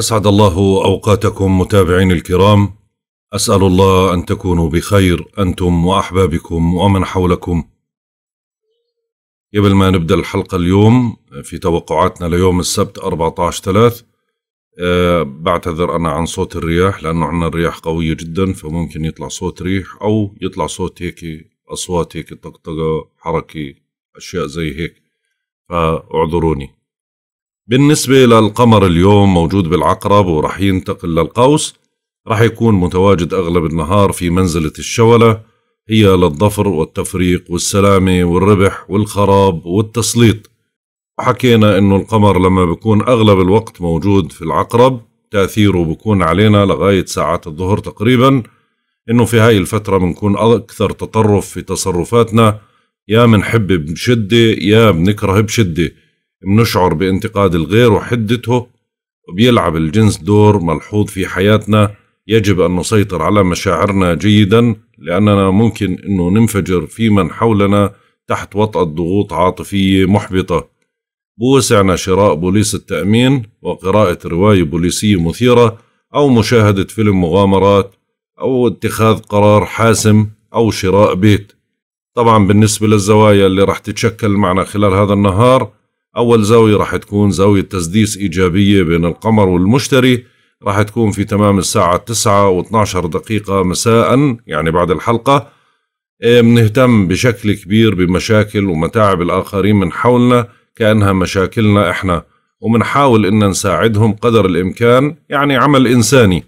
أسعد الله أوقاتكم متابعين الكرام أسأل الله أن تكونوا بخير أنتم وأحبابكم ومن حولكم قبل ما نبدأ الحلقة اليوم في توقعاتنا ليوم السبت 14 3 أه بعتذر أنا عن صوت الرياح لأنه عندنا الرياح قوية جدا فممكن يطلع صوت ريح أو يطلع صوت هيك أصوات هيك طقطقة حركة أشياء زي هيك فاعذروني بالنسبة للقمر اليوم موجود بالعقرب ورح ينتقل للقوس رح يكون متواجد أغلب النهار في منزلة الشولة هي للظفر والتفريق والسلامة والربح والخراب والتسليط وحكينا أنه القمر لما بكون أغلب الوقت موجود في العقرب تأثيره بكون علينا لغاية ساعات الظهر تقريبا أنه في هاي الفترة بنكون أكثر تطرف في تصرفاتنا يا بنحب بشدة يا بنكره بشدة بنشعر بانتقاد الغير وحدته بيلعب الجنس دور ملحوظ في حياتنا يجب أن نسيطر على مشاعرنا جيدا لأننا ممكن أنه ننفجر في من حولنا تحت وطأة ضغوط عاطفية محبطة بوسعنا شراء بوليس التأمين وقراءة رواية بوليسية مثيرة أو مشاهدة فيلم مغامرات أو اتخاذ قرار حاسم أو شراء بيت طبعا بالنسبة للزوايا اللي رح تتشكل معنا خلال هذا النهار أول زاوية راح تكون زاوية تسديس إيجابية بين القمر والمشتري راح تكون في تمام الساعة 9 و12 دقيقة مساء يعني بعد الحلقة إيه، بنهتم بشكل كبير بمشاكل ومتاعب الآخرين من حولنا كأنها مشاكلنا إحنا ومنحاول إن نساعدهم قدر الإمكان يعني عمل إنساني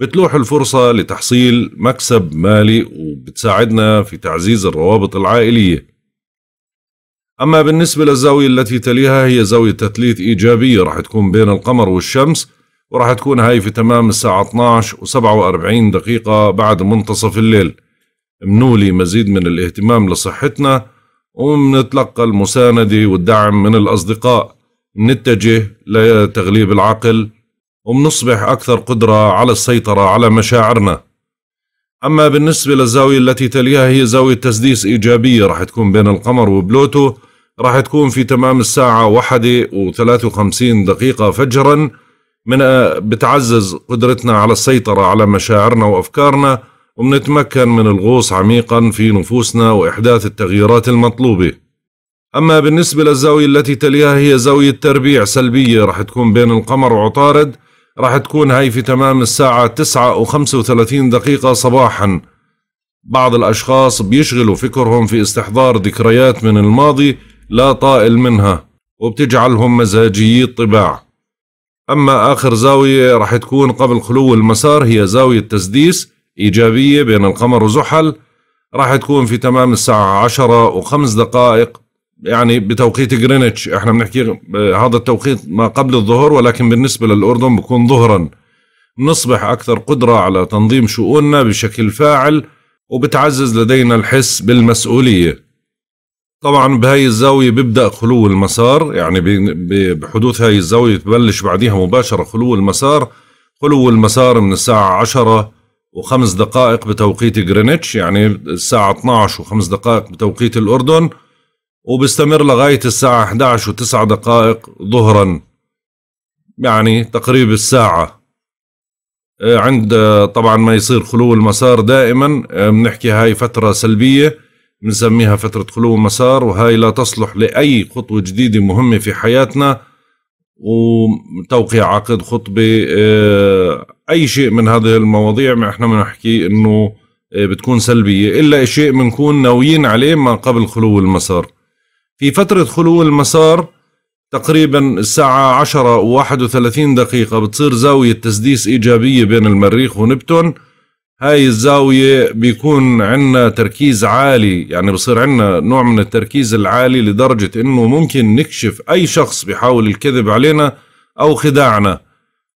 بتلوح الفرصة لتحصيل مكسب مالي وبتساعدنا في تعزيز الروابط العائلية أما بالنسبة للزاوية التي تليها هي زاوية تثليث إيجابية راح تكون بين القمر والشمس وراح تكون هاي في تمام الساعة 12 و47 دقيقة بعد منتصف الليل منولي مزيد من الاهتمام لصحتنا ومنتلقى المساندة والدعم من الأصدقاء نتجه لتغليب العقل ومنصبح أكثر قدرة على السيطرة على مشاعرنا أما بالنسبة للزاوية التي تليها هي زاوية تسديس إيجابية راح تكون بين القمر وبلوتو راح تكون في تمام الساعة واحدة وثلاثة وخمسين دقيقة فجرا من آه، بتعزز قدرتنا على السيطرة على مشاعرنا وأفكارنا وبنتمكن من الغوص عميقا في نفوسنا وإحداث التغييرات المطلوبة أما بالنسبة للزاوية التي تليها هي زاوية تربيع سلبية راح تكون بين القمر وعطارد راح تكون هاي في تمام الساعة تسعة وخمسة وثلاثين دقيقة صباحا بعض الأشخاص بيشغلوا فكرهم في استحضار ذكريات من الماضي لا طائل منها وبتجعلهم مزاجيي الطباع أما آخر زاوية رح تكون قبل خلو المسار هي زاوية تسديس إيجابية بين القمر وزحل راح تكون في تمام الساعة عشرة وخمس دقائق يعني بتوقيت جرينتش احنا بنحكي آه، هذا التوقيت ما قبل الظهر ولكن بالنسبة للأردن بكون ظهرا نصبح أكثر قدرة على تنظيم شؤوننا بشكل فاعل وبتعزز لدينا الحس بالمسؤولية طبعا بهاي الزاوية بيبدأ خلو المسار يعني بحدوث هاي الزاوية ببلش بعديها مباشرة خلو المسار خلو المسار من الساعة عشرة وخمس دقائق بتوقيت جرينتش يعني الساعة 12 وخمس دقائق بتوقيت الأردن وبيستمر لغاية الساعة 11 وتسع دقائق ظهرا يعني تقريب الساعة آه، عند آه، طبعا ما يصير خلو المسار دائما آه، بنحكي هاي فترة سلبية بنسميها فترة خلو مسار وهاي لا تصلح لأي خطوة جديدة مهمة في حياتنا وتوقيع عقد خطبة آه، أي شيء من هذه المواضيع ما احنا بنحكي إنه آه، بتكون سلبية إلا شيء بنكون ناويين عليه ما قبل خلو المسار في فترة خلو المسار تقريبا الساعة عشرة وواحد وثلاثين دقيقة بتصير زاوية تسديس إيجابية بين المريخ ونبتون هاي الزاوية بيكون عندنا تركيز عالي يعني بصير عندنا نوع من التركيز العالي لدرجة انه ممكن نكشف اي شخص بيحاول الكذب علينا او خداعنا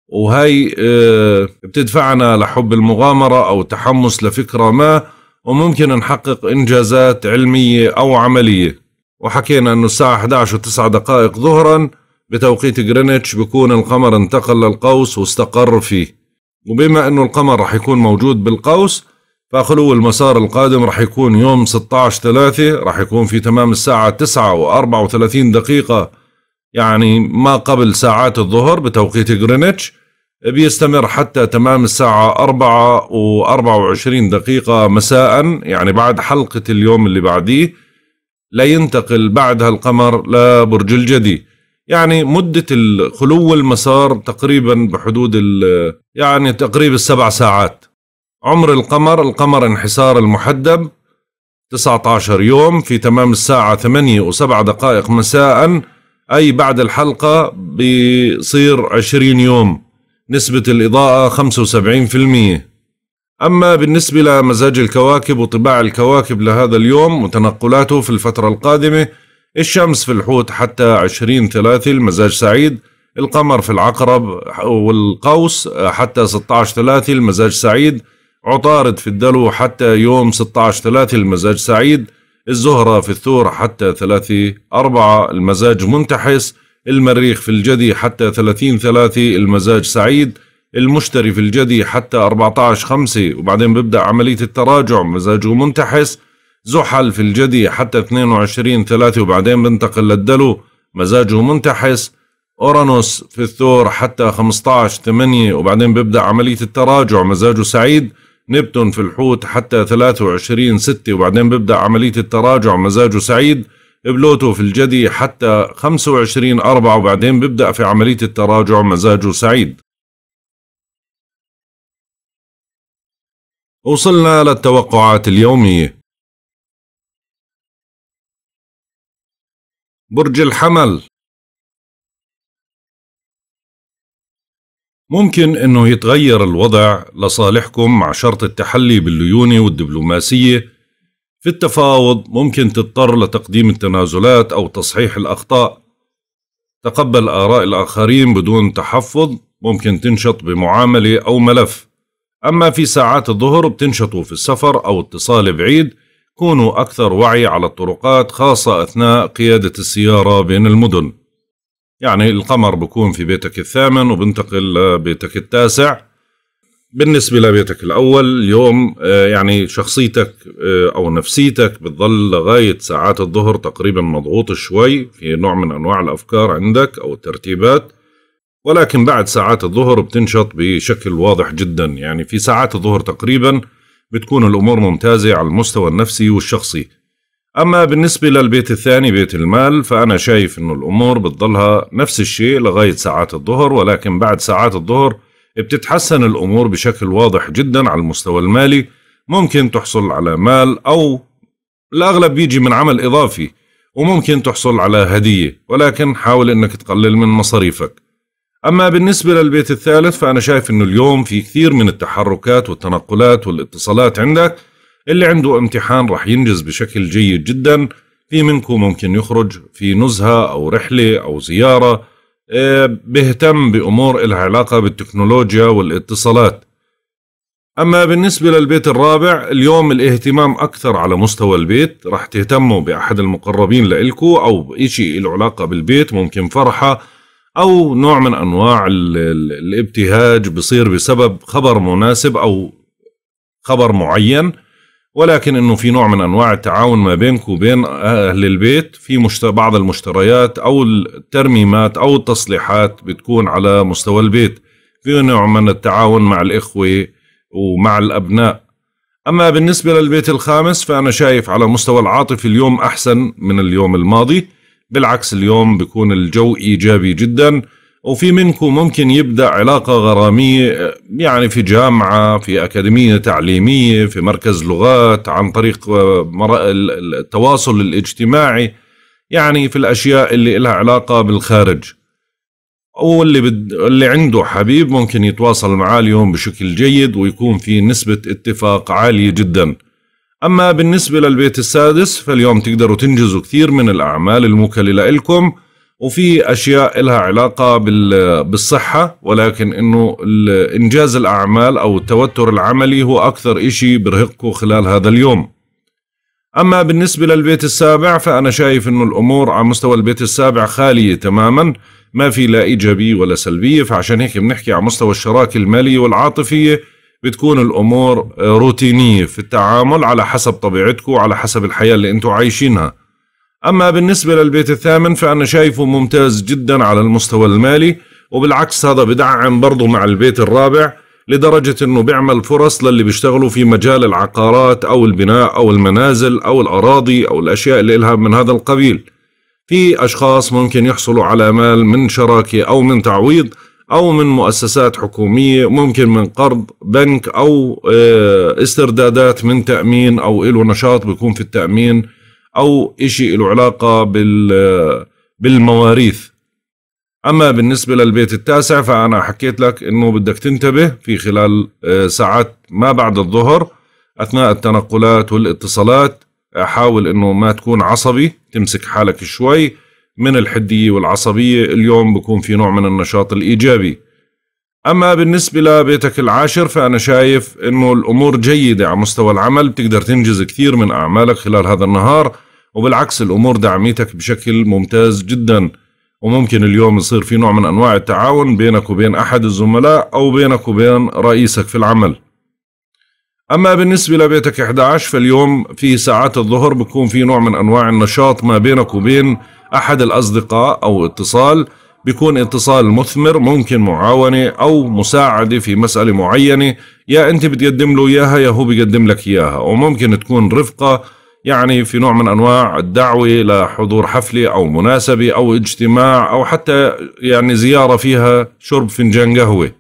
وهي آه، بتدفعنا لحب المغامرة او تحمس لفكرة ما وممكن نحقق انجازات علمية او عملية وحكينا انه الساعة 11 و9 دقائق ظهرا بتوقيت غرينتش بكون القمر انتقل للقوس واستقر فيه وبما انه القمر راح يكون موجود بالقوس فخلو المسار القادم راح يكون يوم 16 3 راح يكون في تمام الساعة 9 و34 دقيقة يعني ما قبل ساعات الظهر بتوقيت غرينتش بيستمر حتى تمام الساعة 4 و24 دقيقة مساء يعني بعد حلقة اليوم اللي بعديه لينتقل بعدها القمر لبرج الجدي يعني مدة خلو المسار تقريبا بحدود يعني تقريبا السبع ساعات عمر القمر القمر انحسار المحدب 19 يوم في تمام الساعة 8 و7 دقائق مساء أي بعد الحلقة بيصير 20 يوم نسبة الإضاءة 75% أما بالنسبة لمزاج الكواكب وطباع الكواكب لهذا اليوم وتنقلاته في الفترة القادمة الشمس في الحوت حتى عشرين ثلاثي المزاج سعيد القمر في العقرب والقوس حتى 16 ثلاثي المزاج سعيد عطارد في الدلو حتى يوم 16 ثلاثي المزاج سعيد الزهرة في الثور حتى ثلاثي أربعة المزاج منتحس المريخ في الجدي حتى ثلاثين ثلاثي المزاج سعيد المشتري في الجدي حتى 14 خمسة وبعدين ببدأ عملية التراجع مزاجه منتحس زحل في الجدي حتى 22 3 وبعدين بنتقل للدلو مزاجه منتحس أورانوس في الثور حتى 15 8 وبعدين بيبدأ عملية التراجع مزاجه سعيد نبتون في الحوت حتى 23 6 وبعدين بيبدأ عملية التراجع مزاجه سعيد بلوتو في الجدي حتى 25 4 وبعدين بيبدأ في عملية التراجع مزاجه سعيد وصلنا للتوقعات اليومية برج الحمل ممكن انه يتغير الوضع لصالحكم مع شرط التحلي بالليونة والدبلوماسية في التفاوض ممكن تضطر لتقديم التنازلات أو تصحيح الأخطاء تقبل آراء الآخرين بدون تحفظ ممكن تنشط بمعاملة أو ملف أما في ساعات الظهر بتنشطوا في السفر أو اتصال بعيد كونوا أكثر وعي على الطرقات خاصة أثناء قيادة السيارة بين المدن يعني القمر بكون في بيتك الثامن وبنتقل لبيتك التاسع بالنسبة لبيتك الأول اليوم آه، يعني شخصيتك آه، أو نفسيتك بتظل لغاية ساعات الظهر تقريبا مضغوط شوي في نوع من أنواع الأفكار عندك أو الترتيبات ولكن بعد ساعات الظهر بتنشط بشكل واضح جدا يعني في ساعات الظهر تقريبا بتكون الأمور ممتازة على المستوى النفسي والشخصي أما بالنسبة للبيت الثاني بيت المال فأنا شايف إنه الأمور بتضلها نفس الشيء لغاية ساعات الظهر ولكن بعد ساعات الظهر بتتحسن الأمور بشكل واضح جدا على المستوى المالي ممكن تحصل على مال أو الأغلب بيجي من عمل إضافي وممكن تحصل على هدية ولكن حاول إنك تقلل من مصاريفك أما بالنسبة للبيت الثالث فأنا شايف أنه اليوم في كثير من التحركات والتنقلات والاتصالات عندك اللي عنده امتحان رح ينجز بشكل جيد جدا في منكم ممكن يخرج في نزهة أو رحلة أو زيارة آه، بيهتم بأمور إلها علاقة بالتكنولوجيا والاتصالات أما بالنسبة للبيت الرابع اليوم الاهتمام أكثر على مستوى البيت رح تهتموا بأحد المقربين لإلكو أو بإشي العلاقة علاقة بالبيت ممكن فرحة او نوع من انواع الابتهاج بصير بسبب خبر مناسب او خبر معين ولكن انه في نوع من انواع التعاون ما بينك وبين اهل البيت في بعض المشتريات او الترميمات او التصليحات بتكون على مستوى البيت في نوع من التعاون مع الاخوه ومع الابناء اما بالنسبه للبيت الخامس فانا شايف على مستوى العاطفي اليوم احسن من اليوم الماضي بالعكس اليوم بيكون الجو إيجابي جدا وفي منكم ممكن يبدأ علاقة غرامية يعني في جامعة في أكاديمية تعليمية في مركز لغات عن طريق آه، التواصل الاجتماعي يعني في الأشياء اللي لها علاقة بالخارج واللي بد... اللي عنده حبيب ممكن يتواصل معاه اليوم بشكل جيد ويكون في نسبة اتفاق عالية جداً أما بالنسبة للبيت السادس فاليوم تقدروا تنجزوا كثير من الأعمال المكللة لكم وفي أشياء إلها علاقة بالصحة ولكن إنه إنجاز الأعمال أو التوتر العملي هو أكثر إشي برهقكم خلال هذا اليوم أما بالنسبة للبيت السابع فأنا شايف إنه الأمور على مستوى البيت السابع خالية تماما ما في لا إيجابية ولا سلبية فعشان هيك بنحكي على مستوى الشراكة المالية والعاطفية بتكون الامور آه، روتينيه في التعامل على حسب طبيعتكم وعلى حسب الحياه اللي انتم عايشينها اما بالنسبه للبيت الثامن فانا شايفه ممتاز جدا على المستوى المالي وبالعكس هذا بدعم برضه مع البيت الرابع لدرجة انه بيعمل فرص للي بيشتغلوا في مجال العقارات او البناء او المنازل او الاراضي او الاشياء اللي لها من هذا القبيل في اشخاص ممكن يحصلوا على مال من شراكة او من تعويض أو من مؤسسات حكومية ممكن من قرض بنك أو آه، استردادات من تأمين أو له نشاط بيكون في التأمين أو إشي له علاقة بال آه، بالمواريث أما بالنسبة للبيت التاسع فأنا حكيت لك أنه بدك تنتبه في خلال آه، ساعات ما بعد الظهر أثناء التنقلات والاتصالات حاول أنه ما تكون عصبي تمسك حالك شوي من الحدية والعصبية اليوم بكون في نوع من النشاط الإيجابي أما بالنسبة لبيتك العاشر فأنا شايف أنه الأمور جيدة على مستوى العمل بتقدر تنجز كثير من أعمالك خلال هذا النهار وبالعكس الأمور دعميتك بشكل ممتاز جدا وممكن اليوم يصير في نوع من أنواع التعاون بينك وبين أحد الزملاء أو بينك وبين رئيسك في العمل أما بالنسبة لبيتك 11 فاليوم في ساعات الظهر بكون في نوع من أنواع النشاط ما بينك وبين احد الاصدقاء او اتصال بيكون اتصال مثمر ممكن معاونة أو مساعدة في مسألة معينة يا أنت بتقدم له إياها يا هو بيقدم لك إياها وممكن تكون رفقة يعني في نوع من أنواع الدعوة لحضور حفلة أو مناسبة أو اجتماع أو حتى يعني زيارة فيها شرب فنجان قهوة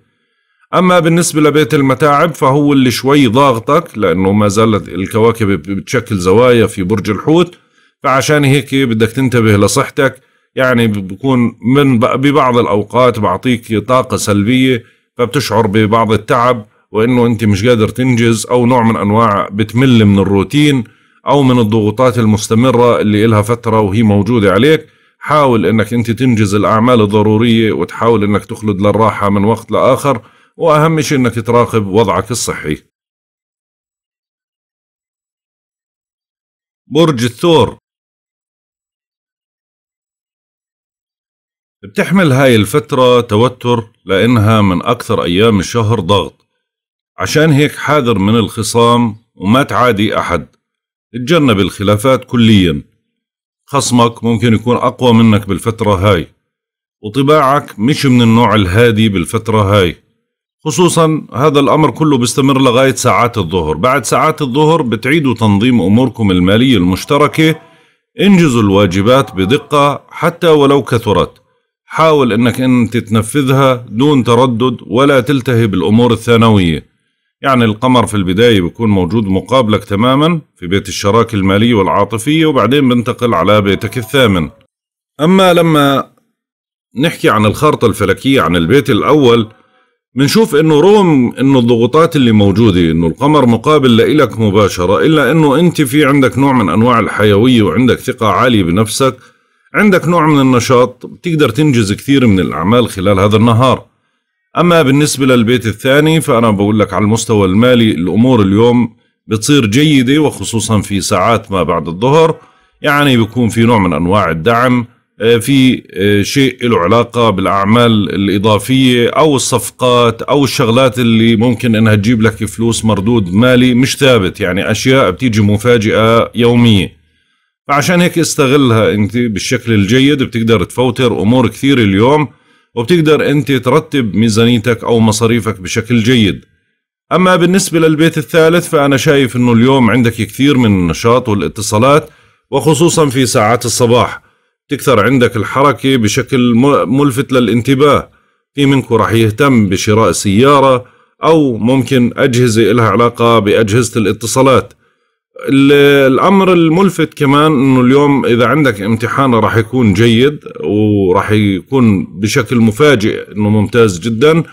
أما بالنسبة لبيت المتاعب فهو اللي شوي ضاغطك لأنه ما زالت الكواكب بتشكل زوايا في برج الحوت فعشان هيك بدك تنتبه لصحتك يعني بكون من ببعض الأوقات بعطيك طاقة سلبية فبتشعر ببعض التعب وإنه أنت مش قادر تنجز أو نوع من أنواع بتمل من الروتين أو من الضغوطات المستمرة اللي إلها فترة وهي موجودة عليك حاول انك انت تنجز الاعمال الضروريه وتحاول انك تخلد للراحه من وقت لاخر واهم شيء انك تراقب وضعك الصحي. برج الثور بتحمل هاي الفترة توتر لأنها من أكثر أيام الشهر ضغط عشان هيك حاذر من الخصام وما تعادي أحد اتجنب الخلافات كليا خصمك ممكن يكون أقوى منك بالفترة هاي وطباعك مش من النوع الهادي بالفترة هاي خصوصا هذا الأمر كله بيستمر لغاية ساعات الظهر بعد ساعات الظهر بتعيدوا تنظيم أموركم المالية المشتركة انجزوا الواجبات بدقة حتى ولو كثرت حاول انك انت تنفذها دون تردد ولا تلتهي بالامور الثانويه يعني القمر في البدايه بيكون موجود مقابلك تماما في بيت الشراكه الماليه والعاطفيه وبعدين بنتقل على بيتك الثامن اما لما نحكي عن الخارطه الفلكيه عن البيت الاول بنشوف انه رغم انه الضغوطات اللي موجوده انه القمر مقابل لإلك مباشره الا انه انت في عندك نوع من انواع الحيويه وعندك ثقه عاليه بنفسك عندك نوع من النشاط بتقدر تنجز كثير من الأعمال خلال هذا النهار أما بالنسبة للبيت الثاني فأنا بقول لك على المستوى المالي الأمور اليوم بتصير جيدة وخصوصا في ساعات ما بعد الظهر يعني بيكون في نوع من أنواع الدعم آه، في آه، شيء له علاقة بالأعمال الإضافية أو الصفقات أو الشغلات اللي ممكن أنها تجيب لك فلوس مردود مالي مش ثابت يعني أشياء بتيجي مفاجئة يومية فعشان هيك استغلها انت بالشكل الجيد بتقدر تفوتر امور كثير اليوم وبتقدر انت ترتب ميزانيتك او مصاريفك بشكل جيد اما بالنسبه للبيت الثالث فانا شايف انه اليوم عندك كثير من النشاط والاتصالات وخصوصا في ساعات الصباح تكثر عندك الحركه بشكل ملفت للانتباه في منكم راح يهتم بشراء سياره او ممكن اجهزه لها علاقه باجهزه الاتصالات الامر الملفت كمان انه اليوم اذا عندك امتحان راح يكون جيد وراح يكون بشكل مفاجئ انه ممتاز جدا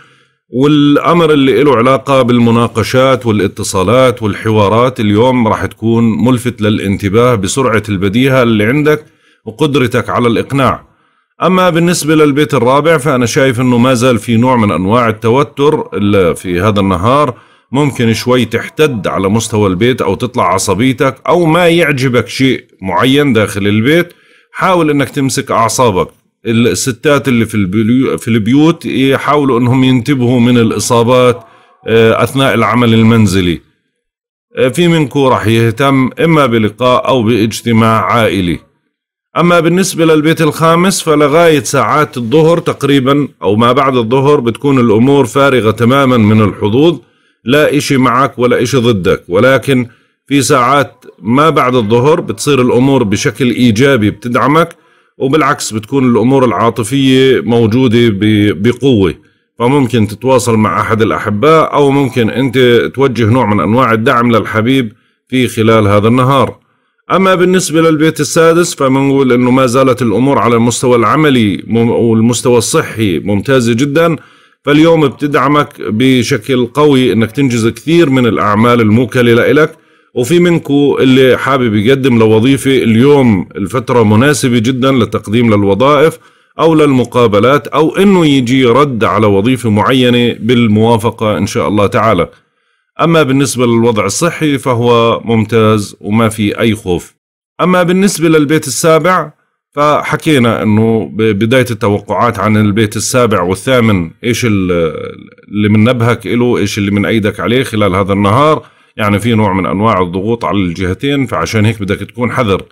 والامر اللي له علاقه بالمناقشات والاتصالات والحوارات اليوم راح تكون ملفت للانتباه بسرعه البديهه اللي عندك وقدرتك على الاقناع اما بالنسبه للبيت الرابع فانا شايف انه ما زال في نوع من انواع التوتر في هذا النهار ممكن شوي تحتد على مستوى البيت او تطلع عصبيتك او ما يعجبك شيء معين داخل البيت حاول انك تمسك اعصابك الستات اللي في البيو في البيوت يحاولوا انهم ينتبهوا من الاصابات آه، اثناء العمل المنزلي آه، في منكم راح يهتم اما بلقاء او باجتماع عائلي اما بالنسبه للبيت الخامس فلغايه ساعات الظهر تقريبا او ما بعد الظهر بتكون الامور فارغه تماما من الحظوظ لا إشي معك ولا إشي ضدك ولكن في ساعات ما بعد الظهر بتصير الأمور بشكل إيجابي بتدعمك وبالعكس بتكون الأمور العاطفية موجودة بقوة فممكن تتواصل مع أحد الأحباء أو ممكن أنت توجه نوع من أنواع الدعم للحبيب في خلال هذا النهار أما بالنسبة للبيت السادس فمنقول أنه ما زالت الأمور على المستوى العملي والمستوى الصحي ممتازة جداً فاليوم بتدعمك بشكل قوي انك تنجز كثير من الاعمال الموكله لك وفي منكم اللي حابب يقدم لوظيفه اليوم الفتره مناسبه جدا للتقديم للوظائف او للمقابلات او انه يجي رد على وظيفه معينه بالموافقه ان شاء الله تعالى. اما بالنسبه للوضع الصحي فهو ممتاز وما في اي خوف. اما بالنسبه للبيت السابع فحكينا انه بدايه التوقعات عن البيت السابع والثامن ايش اللي منبهك له ايش اللي من ايدك عليه خلال هذا النهار يعني في نوع من انواع الضغوط على الجهتين فعشان هيك بدك تكون حذر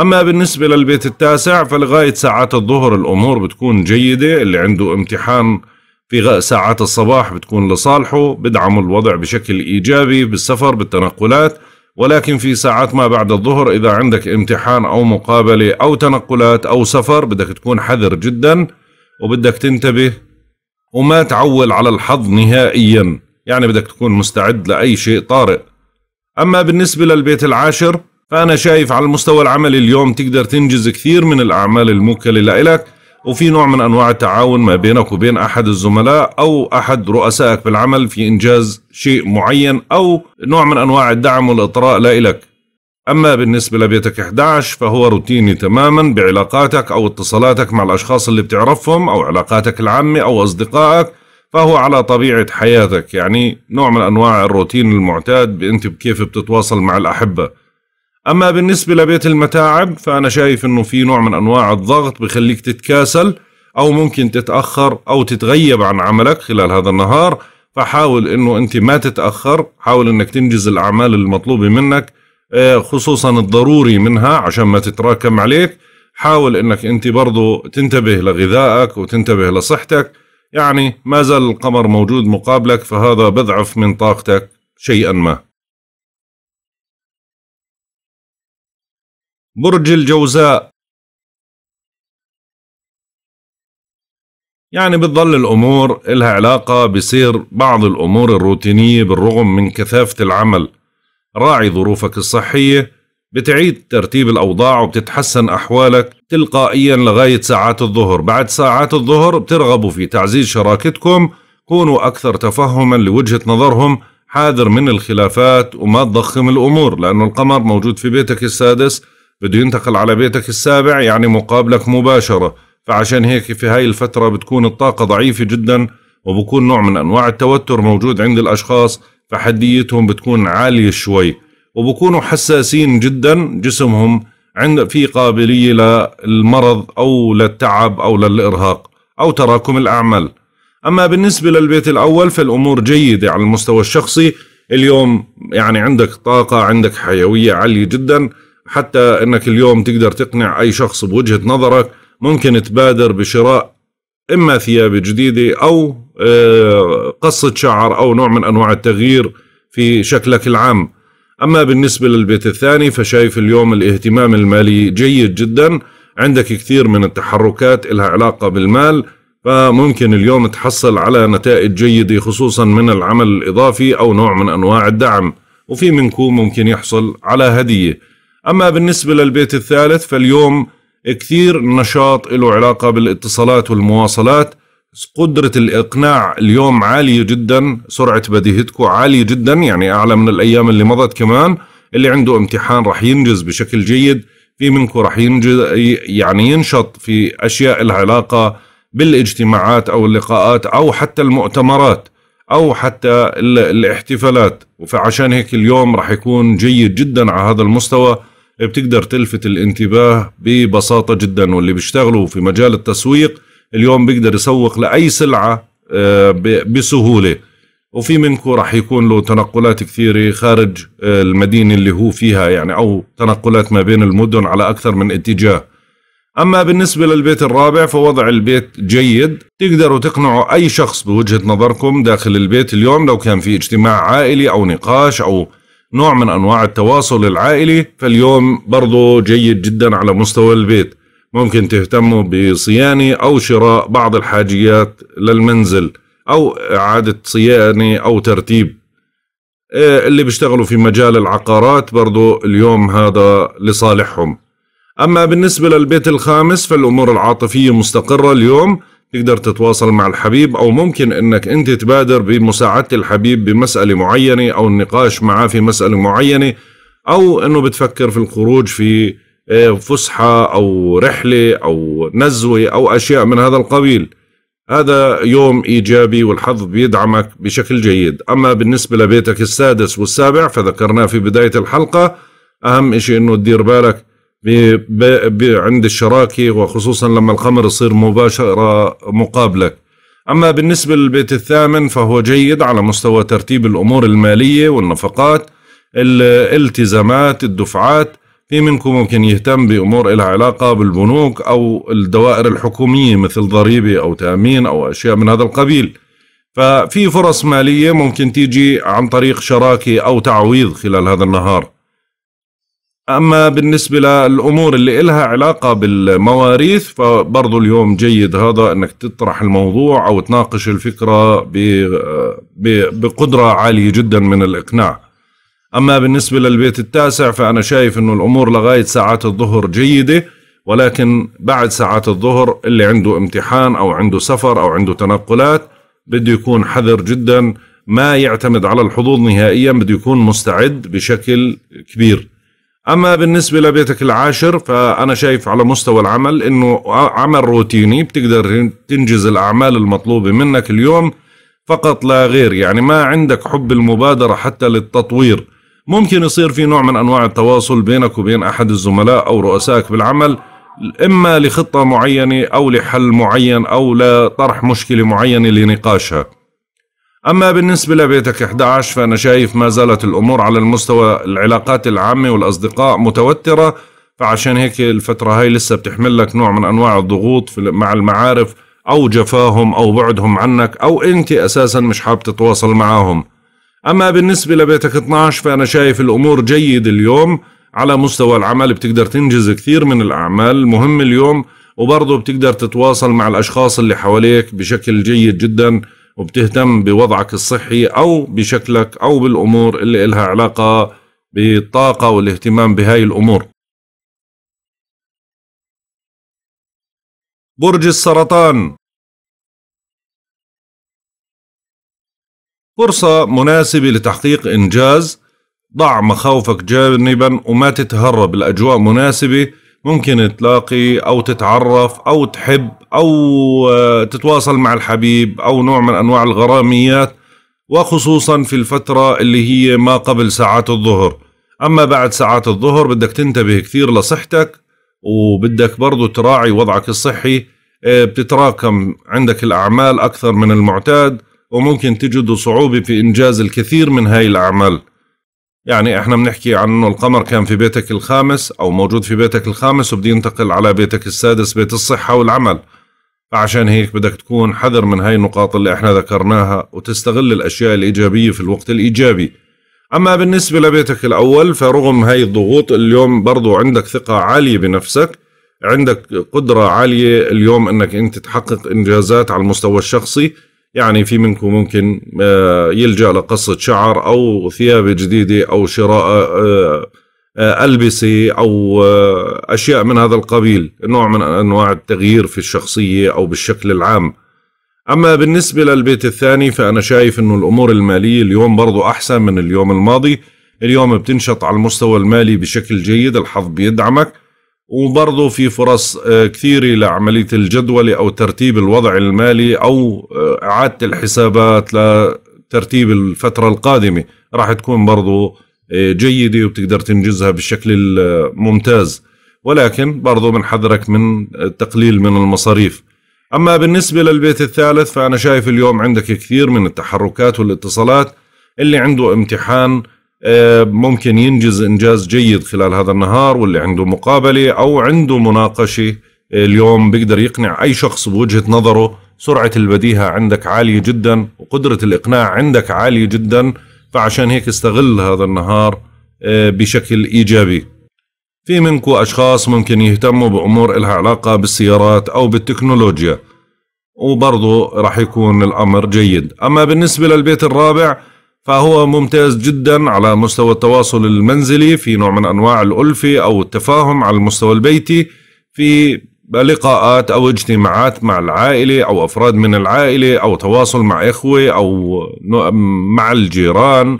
اما بالنسبه للبيت التاسع فلغايه ساعات الظهر الامور بتكون جيده اللي عنده امتحان في ساعات الصباح بتكون لصالحه بدعموا الوضع بشكل ايجابي بالسفر بالتنقلات ولكن في ساعات ما بعد الظهر إذا عندك امتحان أو مقابلة أو تنقلات أو سفر بدك تكون حذر جدا وبدك تنتبه وما تعول على الحظ نهائيا يعني بدك تكون مستعد لأي شيء طارئ أما بالنسبة للبيت العاشر فأنا شايف على المستوى العملي اليوم تقدر تنجز كثير من الأعمال الموكلة لإلك وفي نوع من انواع التعاون ما بينك وبين احد الزملاء او احد رؤسائك في العمل في انجاز شيء معين او نوع من انواع الدعم والاطراء لا الك. اما بالنسبه لبيتك 11 فهو روتيني تماما بعلاقاتك او اتصالاتك مع الاشخاص اللي بتعرفهم او علاقاتك العامه او اصدقائك فهو على طبيعه حياتك يعني نوع من انواع الروتين المعتاد بانت كيف بتتواصل مع الاحبه. اما بالنسبه لبيت المتاعب فانا شايف انه في نوع من انواع الضغط بخليك تتكاسل او ممكن تتاخر او تتغيب عن عملك خلال هذا النهار فحاول انه انت ما تتاخر حاول انك تنجز الاعمال المطلوبه منك آه، خصوصا الضروري منها عشان ما تتراكم عليك حاول انك انت برضو تنتبه لغذائك وتنتبه لصحتك يعني ما زال القمر موجود مقابلك فهذا بضعف من طاقتك شيئا ما برج الجوزاء يعني بتضل الأمور إلها علاقة بصير بعض الأمور الروتينية بالرغم من كثافة العمل راعي ظروفك الصحية بتعيد ترتيب الأوضاع وبتتحسن أحوالك تلقائيا لغاية ساعات الظهر بعد ساعات الظهر بترغبوا في تعزيز شراكتكم كونوا أكثر تفهما لوجهة نظرهم حاذر من الخلافات وما تضخم الأمور لأنه القمر موجود في بيتك السادس بده ينتقل على بيتك السابع يعني مقابلك مباشرة فعشان هيك في هاي الفترة بتكون الطاقة ضعيفة جدا وبكون نوع من أنواع التوتر موجود عند الأشخاص فحديتهم بتكون عالية شوي وبكونوا حساسين جدا جسمهم عند في قابلية للمرض أو للتعب أو للإرهاق أو تراكم الأعمال أما بالنسبة للبيت الأول فالأمور جيدة على المستوى الشخصي اليوم يعني عندك طاقة عندك حيوية عالية جداً حتى انك اليوم تقدر تقنع اي شخص بوجهه نظرك ممكن تبادر بشراء اما ثياب جديده او آه، قصه شعر او نوع من انواع التغيير في شكلك العام. اما بالنسبه للبيت الثاني فشايف اليوم الاهتمام المالي جيد جدا، عندك كثير من التحركات لها علاقه بالمال فممكن اليوم تحصل على نتائج جيده خصوصا من العمل الاضافي او نوع من انواع الدعم، وفي منكم ممكن يحصل على هديه. أما بالنسبة للبيت الثالث فاليوم كثير نشاط له علاقة بالاتصالات والمواصلات قدرة الإقناع اليوم عالية جدا سرعة بديهتكم عالية جدا يعني أعلى من الأيام اللي مضت كمان اللي عنده امتحان رح ينجز بشكل جيد في منكم رح ينجز يعني ينشط في أشياء العلاقة بالاجتماعات أو اللقاءات أو حتى المؤتمرات او حتى الاحتفالات فعشان هيك اليوم راح يكون جيد جدا على هذا المستوى بتقدر تلفت الانتباه ببساطه جدا واللي بيشتغلوا في مجال التسويق اليوم بيقدر يسوق لاي سلعه آه، بسهوله وفي منكم راح يكون له تنقلات كثيره خارج آه، المدينه اللي هو فيها يعني او تنقلات ما بين المدن على اكثر من اتجاه أما بالنسبة للبيت الرابع فوضع البيت جيد تقدروا تقنعوا أي شخص بوجهة نظركم داخل البيت اليوم لو كان في اجتماع عائلي أو نقاش أو نوع من أنواع التواصل العائلي فاليوم برضو جيد جدا على مستوى البيت ممكن تهتموا بصيانة أو شراء بعض الحاجيات للمنزل أو إعادة صيانة أو ترتيب آه، اللي بيشتغلوا في مجال العقارات برضو اليوم هذا لصالحهم أما بالنسبة للبيت الخامس فالأمور العاطفية مستقرة اليوم تقدر تتواصل مع الحبيب أو ممكن أنك أنت تبادر بمساعدة الحبيب بمسألة معينة أو النقاش معاه في مسألة معينة أو أنه بتفكر في الخروج في آه، فسحة أو رحلة أو نزوة أو أشياء من هذا القبيل هذا يوم إيجابي والحظ بيدعمك بشكل جيد أما بالنسبة لبيتك السادس والسابع فذكرناه في بداية الحلقة أهم شيء أنه تدير بالك عند الشراكه وخصوصا لما القمر يصير مباشره مقابلك اما بالنسبه للبيت الثامن فهو جيد على مستوى ترتيب الامور الماليه والنفقات الالتزامات الدفعات في منكم ممكن يهتم بامور لها علاقه بالبنوك او الدوائر الحكوميه مثل ضريبه او تامين او اشياء من هذا القبيل ففي فرص ماليه ممكن تيجي عن طريق شراكه او تعويض خلال هذا النهار أما بالنسبة للأمور اللي إلها علاقة بالمواريث فبرضو اليوم جيد هذا أنك تطرح الموضوع أو تناقش الفكرة بقدرة عالية جدا من الإقناع أما بالنسبة للبيت التاسع فأنا شايف أنه الأمور لغاية ساعات الظهر جيدة ولكن بعد ساعات الظهر اللي عنده امتحان أو عنده سفر أو عنده تنقلات بده يكون حذر جدا ما يعتمد على الحظوظ نهائيا بده يكون مستعد بشكل كبير أما بالنسبة لبيتك العاشر فأنا شايف على مستوى العمل إنه عمل روتيني بتقدر تنجز الأعمال المطلوبة منك اليوم فقط لا غير يعني ما عندك حب المبادرة حتى للتطوير ممكن يصير في نوع من أنواع التواصل بينك وبين أحد الزملاء أو رؤسائك بالعمل إما لخطة معينة أو لحل معين أو لطرح مشكلة معينة لنقاشها أما بالنسبة لبيتك 11 فأنا شايف ما زالت الأمور على المستوى العلاقات العامة والأصدقاء متوترة فعشان هيك الفترة هاي لسه بتحمل لك نوع من أنواع الضغوط مع المعارف أو جفاهم أو بعدهم عنك أو أنت أساسا مش حاب تتواصل معاهم أما بالنسبة لبيتك 12 فأنا شايف الأمور جيد اليوم على مستوى العمل بتقدر تنجز كثير من الأعمال المهم اليوم وبرضه بتقدر تتواصل مع الأشخاص اللي حواليك بشكل جيد جداً وبتهتم بوضعك الصحي أو بشكلك أو بالأمور اللي إلها علاقة بالطاقة والاهتمام بهاي الأمور برج السرطان فرصة مناسبة لتحقيق إنجاز ضع مخاوفك جانبا وما تتهرب الأجواء مناسبة ممكن تلاقي أو تتعرف أو تحب او آه، تتواصل مع الحبيب او نوع من انواع الغراميات وخصوصا في الفتره اللي هي ما قبل ساعات الظهر اما بعد ساعات الظهر بدك تنتبه كثير لصحتك وبدك برضو تراعي وضعك الصحي آه، بتتراكم عندك الاعمال اكثر من المعتاد وممكن تجدوا صعوبه في انجاز الكثير من هاي الاعمال يعني احنا بنحكي عن انه القمر كان في بيتك الخامس او موجود في بيتك الخامس وبده ينتقل على بيتك السادس بيت الصحه والعمل عشان هيك بدك تكون حذر من هاي النقاط اللي احنا ذكرناها وتستغل الاشياء الايجابيه في الوقت الايجابي اما بالنسبه لبيتك الاول فرغم هاي الضغوط اليوم برضو عندك ثقه عاليه بنفسك عندك قدره عاليه اليوم انك انت تحقق انجازات على المستوى الشخصي يعني في منكم ممكن آه، يلجا لقصه شعر او ثياب جديده او شراء آه، آه، ألبسة أو آه، أشياء من هذا القبيل نوع من أنواع التغيير في الشخصية أو بالشكل العام أما بالنسبة للبيت الثاني فأنا شايف أنه الأمور المالية اليوم برضو أحسن من اليوم الماضي اليوم بتنشط على المستوى المالي بشكل جيد الحظ بيدعمك وبرضه في فرص آه، كثيرة لعملية الجدولة أو ترتيب الوضع المالي أو إعادة الحسابات لترتيب الفترة القادمة راح تكون برضه آه، جيده وبتقدر تنجزها بالشكل الممتاز ولكن برضو بنحذرك من التقليل من المصاريف اما بالنسبه للبيت الثالث فانا شايف اليوم عندك كثير من التحركات والاتصالات اللي عنده امتحان آه، ممكن ينجز انجاز جيد خلال هذا النهار واللي عنده مقابله او عنده مناقشه آه، اليوم بيقدر يقنع اي شخص بوجهه نظره سرعه البديهه عندك عاليه جدا وقدره الاقناع عندك عاليه جدا فعشان هيك استغل هذا النهار آه، بشكل إيجابي في منكو أشخاص ممكن يهتموا بأمور إلها علاقة بالسيارات أو بالتكنولوجيا وبرضه راح يكون الأمر جيد أما بالنسبة للبيت الرابع فهو ممتاز جدا على مستوى التواصل المنزلي في نوع من أنواع الألفة أو التفاهم على المستوى البيتي في لقاءات أو اجتماعات مع العائلة أو أفراد من العائلة أو تواصل مع إخوة أو مع الجيران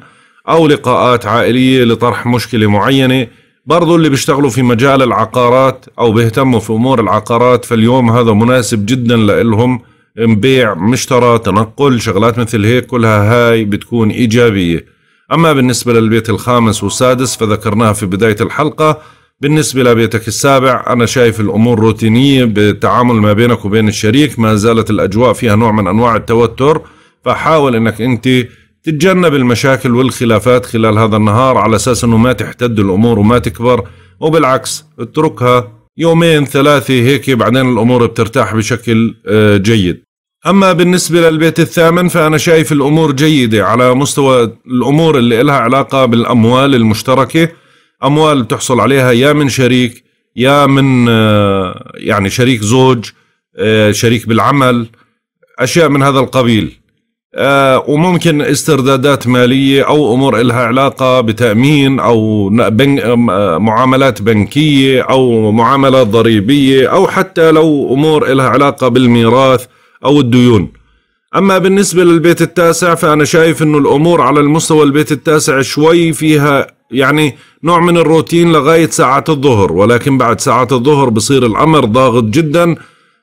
أو لقاءات عائلية لطرح مشكلة معينة برضو اللي بيشتغلوا في مجال العقارات أو بيهتموا في أمور العقارات فاليوم هذا مناسب جدا لإلهم بيع مشترى تنقل شغلات مثل هيك كلها هاي بتكون إيجابية أما بالنسبة للبيت الخامس والسادس فذكرناها في بداية الحلقة بالنسبة لبيتك السابع أنا شايف الأمور روتينية بالتعامل ما بينك وبين الشريك ما زالت الأجواء فيها نوع من أنواع التوتر فحاول أنك أنت تتجنب المشاكل والخلافات خلال هذا النهار على أساس أنه ما تحتد الأمور وما تكبر وبالعكس اتركها يومين ثلاثة هيك بعدين الأمور بترتاح بشكل آه، جيد أما بالنسبة للبيت الثامن فأنا شايف الأمور جيدة على مستوى الأمور اللي إلها علاقة بالأموال المشتركة اموال بتحصل عليها يا من شريك يا من آه، يعني شريك زوج آه، شريك بالعمل اشياء من هذا القبيل آه، وممكن استردادات ماليه او امور لها علاقه بتامين او بنك معاملات بنكيه او معاملات ضريبيه او حتى لو امور لها علاقه بالميراث او الديون. اما بالنسبه للبيت التاسع فانا شايف انه الامور على المستوى البيت التاسع شوي فيها يعني نوع من الروتين لغاية ساعات الظهر ولكن بعد ساعات الظهر بصير الأمر ضاغط جدا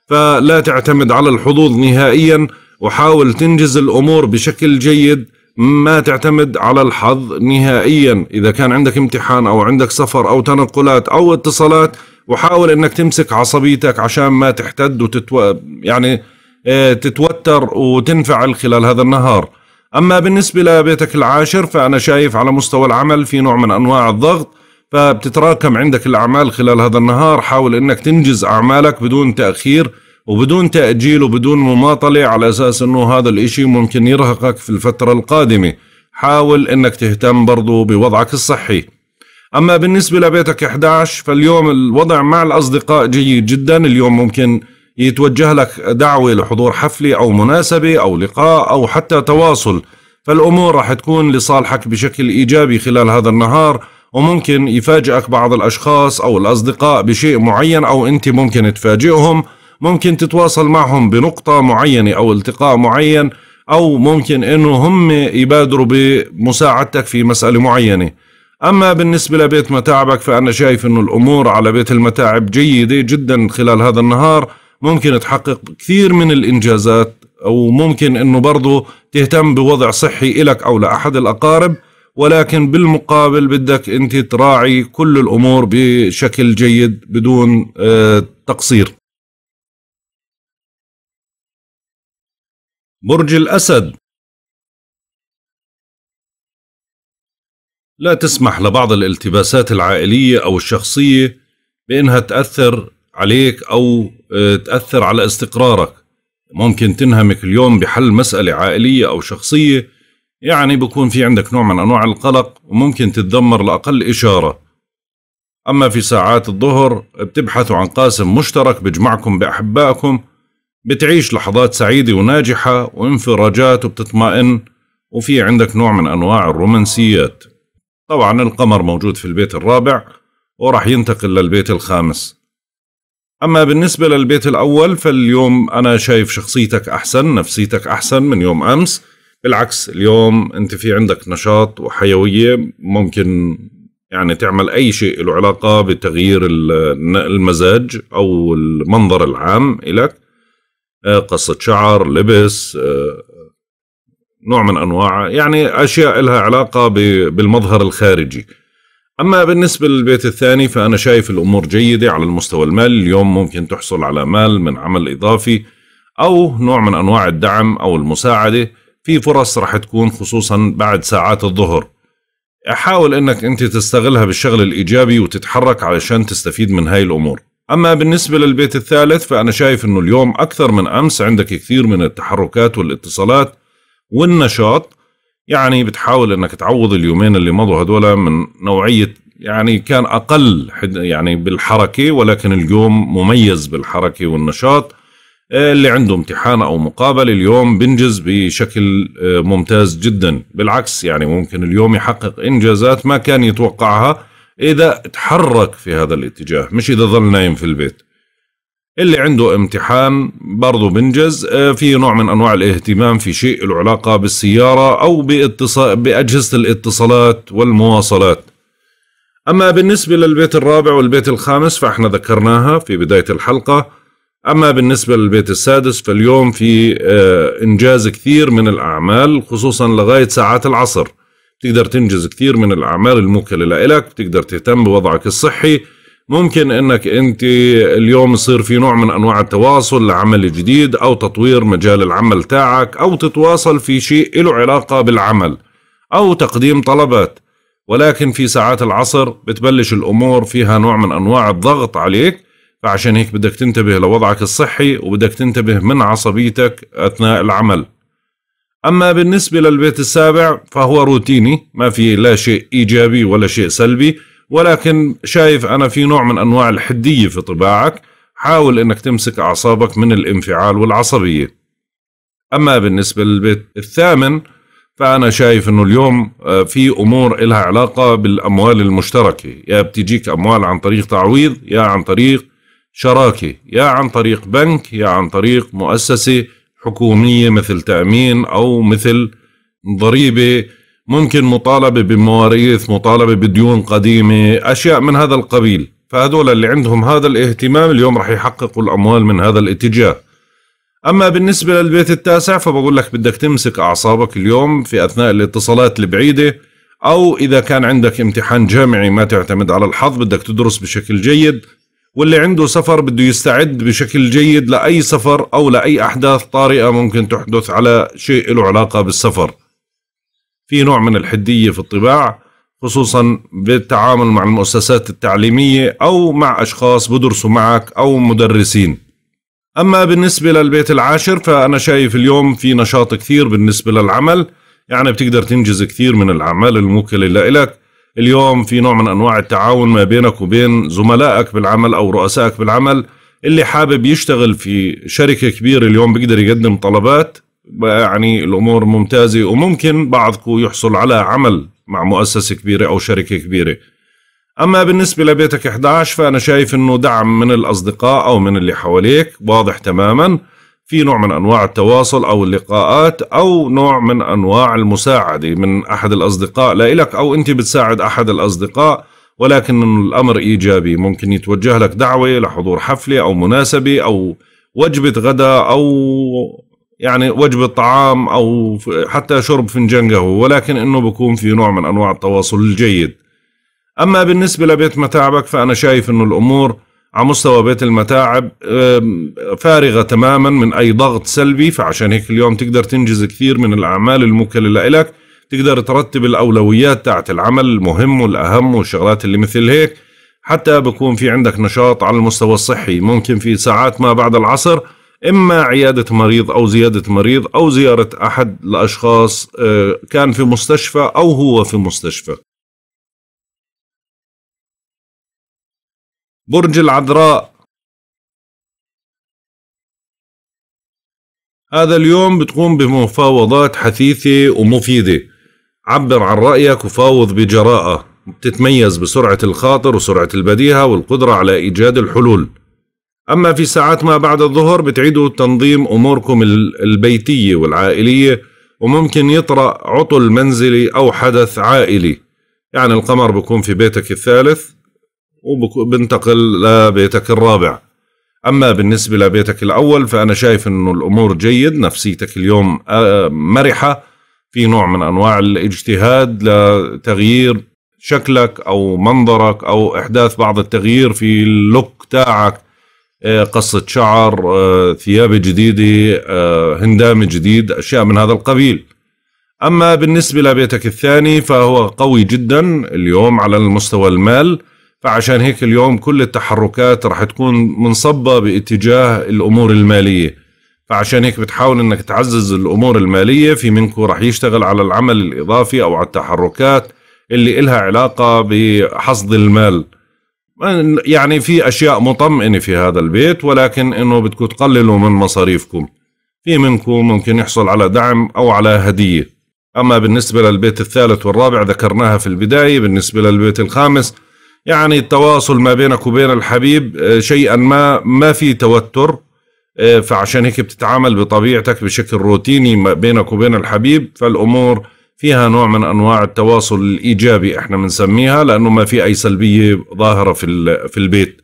فلا تعتمد على الحظوظ نهائيا وحاول تنجز الأمور بشكل جيد ما تعتمد على الحظ نهائيا إذا كان عندك امتحان أو عندك سفر أو تنقلات أو اتصالات وحاول انك تمسك عصبيتك عشان ما تحتد وتتو يعني آه، تتوتر وتنفعل خلال هذا النهار أما بالنسبة لبيتك العاشر فأنا شايف على مستوى العمل في نوع من أنواع الضغط فبتتراكم عندك الأعمال خلال هذا النهار حاول أنك تنجز أعمالك بدون تأخير وبدون تأجيل وبدون مماطلة على أساس أنه هذا الإشي ممكن يرهقك في الفترة القادمة حاول أنك تهتم برضو بوضعك الصحي أما بالنسبة لبيتك 11 فاليوم الوضع مع الأصدقاء جيد جدا اليوم ممكن يتوجه لك دعوة لحضور حفلة أو مناسبة أو لقاء أو حتى تواصل فالأمور راح تكون لصالحك بشكل إيجابي خلال هذا النهار وممكن يفاجئك بعض الأشخاص أو الأصدقاء بشيء معين أو أنت ممكن تفاجئهم ممكن تتواصل معهم بنقطة معينة أو التقاء معين أو ممكن أنه هم يبادروا بمساعدتك في مسألة معينة أما بالنسبة لبيت متاعبك فأنا شايف أنه الأمور على بيت المتاعب جيدة جدا خلال هذا النهار ممكن تحقق كثير من الإنجازات أو ممكن أنه برضه تهتم بوضع صحي إلك أو لأحد الأقارب ولكن بالمقابل بدك أنت تراعي كل الأمور بشكل جيد بدون آه، تقصير برج الأسد لا تسمح لبعض الالتباسات العائلية أو الشخصية بأنها تأثر عليك او آه، تاثر على استقرارك ممكن تنهمك اليوم بحل مساله عائليه او شخصيه يعني بكون في عندك نوع من انواع القلق وممكن تتدمر لاقل اشاره اما في ساعات الظهر بتبحثوا عن قاسم مشترك بجمعكم باحبائكم بتعيش لحظات سعيده وناجحه وانفراجات وبتطمئن وفي عندك نوع من انواع الرومانسيات طبعا القمر موجود في البيت الرابع وراح ينتقل للبيت الخامس أما بالنسبة للبيت الأول فاليوم أنا شايف شخصيتك أحسن نفسيتك أحسن من يوم أمس بالعكس اليوم أنت في عندك نشاط وحيوية ممكن يعني تعمل أي شيء له علاقة بتغيير المزاج أو المنظر العام إلك آه، قصة شعر لبس آه، نوع من أنواع يعني أشياء لها علاقة بالمظهر الخارجي أما بالنسبة للبيت الثاني فأنا شايف الأمور جيدة على المستوى المالي اليوم ممكن تحصل على مال من عمل إضافي أو نوع من أنواع الدعم أو المساعدة في فرص رح تكون خصوصا بعد ساعات الظهر حاول أنك أنت تستغلها بالشغل الإيجابي وتتحرك علشان تستفيد من هاي الأمور أما بالنسبة للبيت الثالث فأنا شايف أنه اليوم أكثر من أمس عندك كثير من التحركات والاتصالات والنشاط يعني بتحاول انك تعوض اليومين اللي مضوا هذول من نوعيه يعني كان اقل يعني بالحركه ولكن اليوم مميز بالحركه والنشاط آه، اللي عنده امتحان او مقابله اليوم بنجز بشكل آه، ممتاز جدا بالعكس يعني ممكن اليوم يحقق انجازات ما كان يتوقعها اذا تحرك في هذا الاتجاه مش اذا ظل نايم في البيت اللي عنده امتحان برضه بنجز آه، في نوع من انواع الاهتمام في شيء له علاقه بالسياره او باتصال باجهزه الاتصالات والمواصلات اما بالنسبه للبيت الرابع والبيت الخامس فاحنا ذكرناها في بدايه الحلقه اما بالنسبه للبيت السادس فاليوم في آه، انجاز كثير من الاعمال خصوصا لغايه ساعات العصر تقدر تنجز كثير من الاعمال الموكله لك تقدر تهتم بوضعك الصحي ممكن انك انت اليوم يصير في نوع من انواع التواصل لعمل جديد او تطوير مجال العمل تاعك او تتواصل في شيء له علاقة بالعمل او تقديم طلبات ولكن في ساعات العصر بتبلش الامور فيها نوع من انواع الضغط عليك فعشان هيك بدك تنتبه لوضعك الصحي وبدك تنتبه من عصبيتك اثناء العمل أما بالنسبة للبيت السابع فهو روتيني ما في لا شيء إيجابي ولا شيء سلبي ولكن شايف أنا في نوع من أنواع الحدية في طباعك حاول أنك تمسك أعصابك من الانفعال والعصبية أما بالنسبة للبيت الثامن فأنا شايف أنه اليوم آه، في أمور إلها علاقة بالأموال المشتركة يا بتجيك أموال عن طريق تعويض يا عن طريق شراكة يا عن طريق بنك يا عن طريق مؤسسة حكومية مثل تأمين أو مثل ضريبة ممكن مطالبة بمواريث مطالبة بديون قديمة أشياء من هذا القبيل فهذول اللي عندهم هذا الاهتمام اليوم رح يحققوا الأموال من هذا الاتجاه أما بالنسبة للبيت التاسع فبقول لك بدك تمسك أعصابك اليوم في أثناء الاتصالات البعيدة أو إذا كان عندك امتحان جامعي ما تعتمد على الحظ بدك تدرس بشكل جيد واللي عنده سفر بده يستعد بشكل جيد لأي سفر أو لأي أحداث طارئة ممكن تحدث على شيء له علاقة بالسفر في نوع من الحديه في الطباع خصوصا بالتعامل مع المؤسسات التعليميه او مع اشخاص بدرسوا معك او مدرسين. اما بالنسبه للبيت العاشر فانا شايف اليوم في نشاط كثير بالنسبه للعمل، يعني بتقدر تنجز كثير من الاعمال الموكله لإلك. اليوم في نوع من انواع التعاون ما بينك وبين زملائك بالعمل او رؤسائك بالعمل، اللي حابب يشتغل في شركه كبيره اليوم بيقدر يقدم طلبات يعني الامور ممتازه وممكن بعضكم يحصل على عمل مع مؤسسه كبيره او شركه كبيره اما بالنسبه لبيتك 11 فانا شايف انه دعم من الاصدقاء او من اللي حواليك واضح تماما في نوع من انواع التواصل او اللقاءات او نوع من انواع المساعده من احد الاصدقاء لإلك او انت بتساعد احد الاصدقاء ولكن الامر ايجابي ممكن يتوجه لك دعوه لحضور حفله او مناسبه او وجبه غداء او يعني وجبة طعام أو حتى شرب فنجان قهوة ولكن أنه بكون في نوع من أنواع التواصل الجيد أما بالنسبة لبيت متاعبك فأنا شايف أنه الأمور على مستوى بيت المتاعب فارغة تماما من أي ضغط سلبي فعشان هيك اليوم تقدر تنجز كثير من الأعمال الموكلة لك تقدر ترتب الأولويات تاعت العمل المهم والأهم والشغلات اللي مثل هيك حتى بكون في عندك نشاط على المستوى الصحي ممكن في ساعات ما بعد العصر إما عيادة مريض أو زيادة مريض أو زيارة أحد الأشخاص آه، كان في مستشفى أو هو في مستشفى برج العذراء هذا اليوم بتقوم بمفاوضات حثيثة ومفيدة عبر عن رأيك وفاوض بجراءة بتتميز بسرعة الخاطر وسرعة البديهة والقدرة على إيجاد الحلول أما في ساعات ما بعد الظهر بتعيدوا تنظيم أموركم البيتية والعائلية وممكن يطرأ عطل منزلي أو حدث عائلي يعني القمر بكون في بيتك الثالث وبنتقل لبيتك الرابع أما بالنسبة لبيتك الأول فأنا شايف أنه الأمور جيد نفسيتك اليوم آه، مرحة في نوع من أنواع الاجتهاد لتغيير شكلك أو منظرك أو إحداث بعض التغيير في اللوك تاعك آه، قصة شعر آه، ثياب جديدة آه، هندام جديد أشياء من هذا القبيل أما بالنسبة لبيتك الثاني فهو قوي جدا اليوم على المستوى المال فعشان هيك اليوم كل التحركات رح تكون منصبة باتجاه الأمور المالية فعشان هيك بتحاول انك تعزز الامور الماليه في منكم رح يشتغل على العمل الاضافي او على التحركات اللي إلها علاقه بحصد المال يعني في اشياء مطمئنه في هذا البيت ولكن انه بدكم تقللوا من مصاريفكم في منكم ممكن يحصل على دعم او على هديه اما بالنسبه للبيت الثالث والرابع ذكرناها في البدايه بالنسبه للبيت الخامس يعني التواصل ما بينك وبين الحبيب آه، شيئا ما ما في توتر آه، فعشان هيك بتتعامل بطبيعتك بشكل روتيني بينك وبين الحبيب فالامور فيها نوع من انواع التواصل الايجابي احنا بنسميها لانه ما في اي سلبيه ظاهره في في البيت.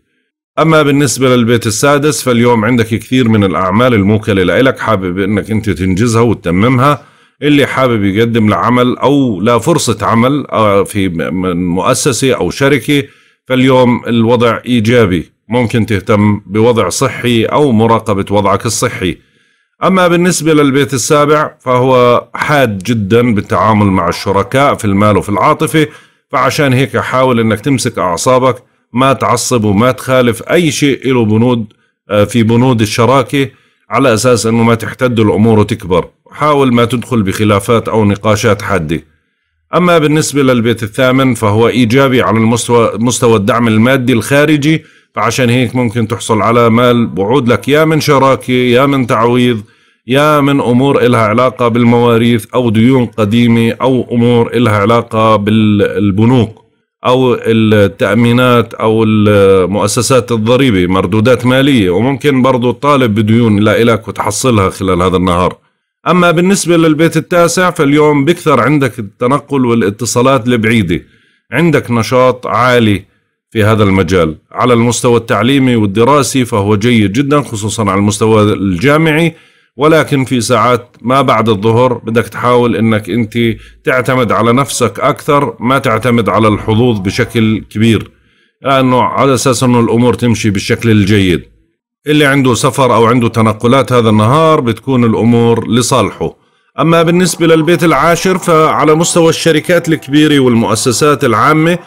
اما بالنسبه للبيت السادس فاليوم عندك كثير من الاعمال الموكله لك حابب انك انت تنجزها وتتممها اللي حابب يقدم لعمل او لفرصه عمل آه، في مؤسسه او شركه فاليوم الوضع ايجابي ممكن تهتم بوضع صحي او مراقبه وضعك الصحي أما بالنسبة للبيت السابع فهو حاد جدا بالتعامل مع الشركاء في المال وفي العاطفة فعشان هيك حاول أنك تمسك أعصابك ما تعصب وما تخالف أي شيء له بنود آه، في بنود الشراكة على أساس أنه ما تحتد الأمور وتكبر حاول ما تدخل بخلافات أو نقاشات حادة أما بالنسبة للبيت الثامن فهو إيجابي على المستوى مستوى الدعم المادي الخارجي فعشان هيك ممكن تحصل على مال بعود لك يا من شراكة يا من تعويض يا من امور إلها علاقه بالمواريث او ديون قديمه او امور إلها علاقه بالبنوك او التامينات او المؤسسات الضريبه مردودات ماليه وممكن برضو تطالب بديون لا إلك وتحصلها خلال هذا النهار اما بالنسبه للبيت التاسع فاليوم بكثر عندك التنقل والاتصالات البعيده عندك نشاط عالي في هذا المجال على المستوى التعليمي والدراسي فهو جيد جدا خصوصا على المستوى الجامعي ولكن في ساعات ما بعد الظهر بدك تحاول انك انت تعتمد على نفسك اكثر ما تعتمد على الحظوظ بشكل كبير لانه على اساس انه الامور تمشي بالشكل الجيد اللي عنده سفر او عنده تنقلات هذا النهار بتكون الامور لصالحه اما بالنسبه للبيت العاشر فعلى مستوى الشركات الكبيره والمؤسسات العامه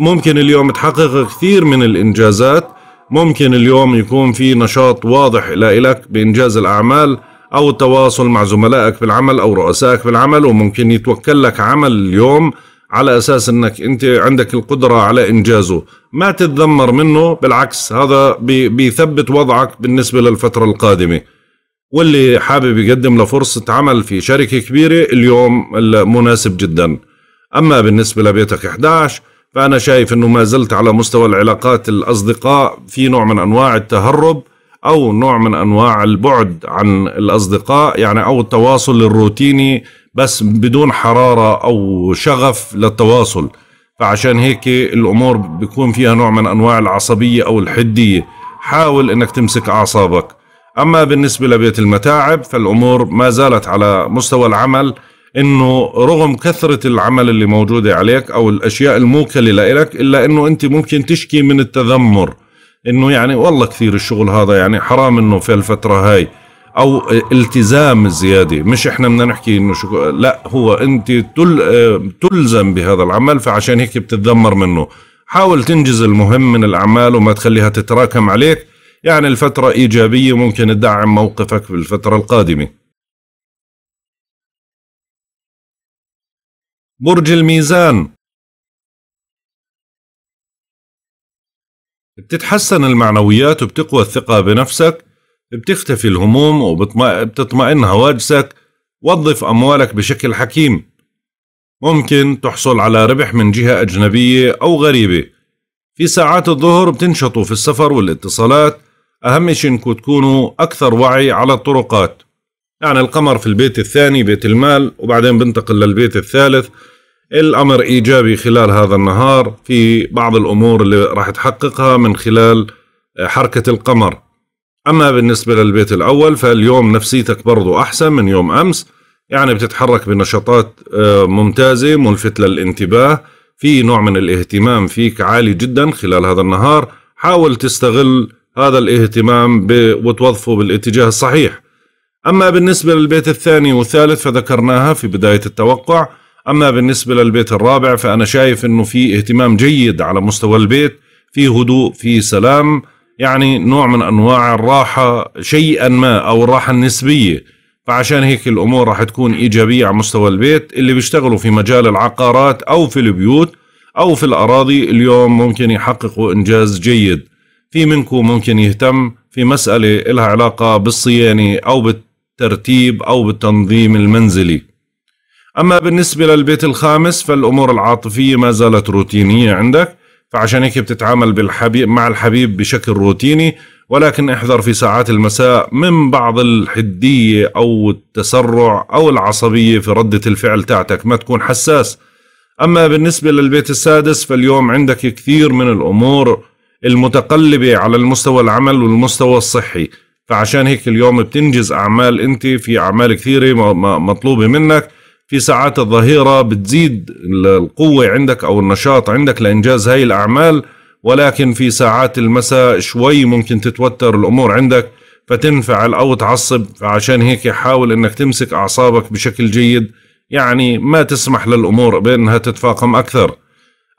ممكن اليوم تحقق كثير من الانجازات ممكن اليوم يكون في نشاط واضح لإلك بإنجاز الأعمال أو التواصل مع زملائك في العمل أو رؤسائك في العمل وممكن يتوكل لك عمل اليوم على أساس أنك أنت عندك القدرة على إنجازه ما تتذمر منه بالعكس هذا بيثبت وضعك بالنسبة للفترة القادمة واللي حابب يقدم لفرصة عمل في شركة كبيرة اليوم مناسب جدا أما بالنسبة لبيتك 11 فأنا شايف أنه ما زلت على مستوى العلاقات الأصدقاء في نوع من أنواع التهرب او نوع من انواع البعد عن الاصدقاء يعني او التواصل الروتيني بس بدون حراره او شغف للتواصل فعشان هيك الامور بيكون فيها نوع من انواع العصبيه او الحديه حاول انك تمسك اعصابك اما بالنسبه لبيت المتاعب فالامور ما زالت على مستوى العمل انه رغم كثره العمل اللي موجوده عليك او الاشياء الموكله لك الا انه انت ممكن تشكي من التذمر انه يعني والله كثير الشغل هذا يعني حرام انه في الفتره هاي او التزام زياده مش احنا بدنا نحكي انه شو لا هو انت تل تلزم بهذا العمل فعشان هيك بتتذمر منه حاول تنجز المهم من الاعمال وما تخليها تتراكم عليك يعني الفتره ايجابيه ممكن تدعم موقفك في الفتره القادمه برج الميزان بتتحسن المعنويات وبتقوى الثقة بنفسك بتختفي الهموم وبتطمئن هواجسك وظف أموالك بشكل حكيم ممكن تحصل على ربح من جهة أجنبية أو غريبة في ساعات الظهر بتنشطوا في السفر والاتصالات أهم شيء إنكم تكونوا أكثر وعي على الطرقات يعني القمر في البيت الثاني بيت المال وبعدين بنتقل للبيت الثالث الأمر إيجابي خلال هذا النهار في بعض الأمور اللي راح تحققها من خلال آه، حركة القمر أما بالنسبة للبيت الأول فاليوم نفسيتك برضو أحسن من يوم أمس يعني بتتحرك بنشاطات آه، ممتازة ملفت للانتباه في نوع من الاهتمام فيك عالي جدا خلال هذا النهار حاول تستغل هذا الاهتمام وتوظفه بالاتجاه الصحيح أما بالنسبة للبيت الثاني والثالث فذكرناها في بداية التوقع اما بالنسبه للبيت الرابع فانا شايف انه في اهتمام جيد على مستوى البيت في هدوء في سلام يعني نوع من انواع الراحه شيئا ما او الراحه النسبيه فعشان هيك الامور راح تكون ايجابيه على مستوى البيت اللي بيشتغلوا في مجال العقارات او في البيوت او في الاراضي اليوم ممكن يحققوا انجاز جيد في منكم ممكن يهتم في مساله لها علاقه بالصيانه او بالترتيب او بالتنظيم المنزلي أما بالنسبة للبيت الخامس فالأمور العاطفية ما زالت روتينية عندك فعشان هيك بتتعامل بالحبيب مع الحبيب بشكل روتيني ولكن احذر في ساعات المساء من بعض الحدية أو التسرع أو العصبية في ردة الفعل تاعتك ما تكون حساس أما بالنسبة للبيت السادس فاليوم عندك كثير من الأمور المتقلبة على المستوى العمل والمستوى الصحي فعشان هيك اليوم بتنجز أعمال أنت في أعمال كثيرة مطلوبة منك في ساعات الظهيرة بتزيد القوة عندك أو النشاط عندك لإنجاز هاي الأعمال ولكن في ساعات المساء شوي ممكن تتوتر الأمور عندك فتنفعل أو تعصب فعشان هيك حاول أنك تمسك أعصابك بشكل جيد يعني ما تسمح للأمور بأنها تتفاقم أكثر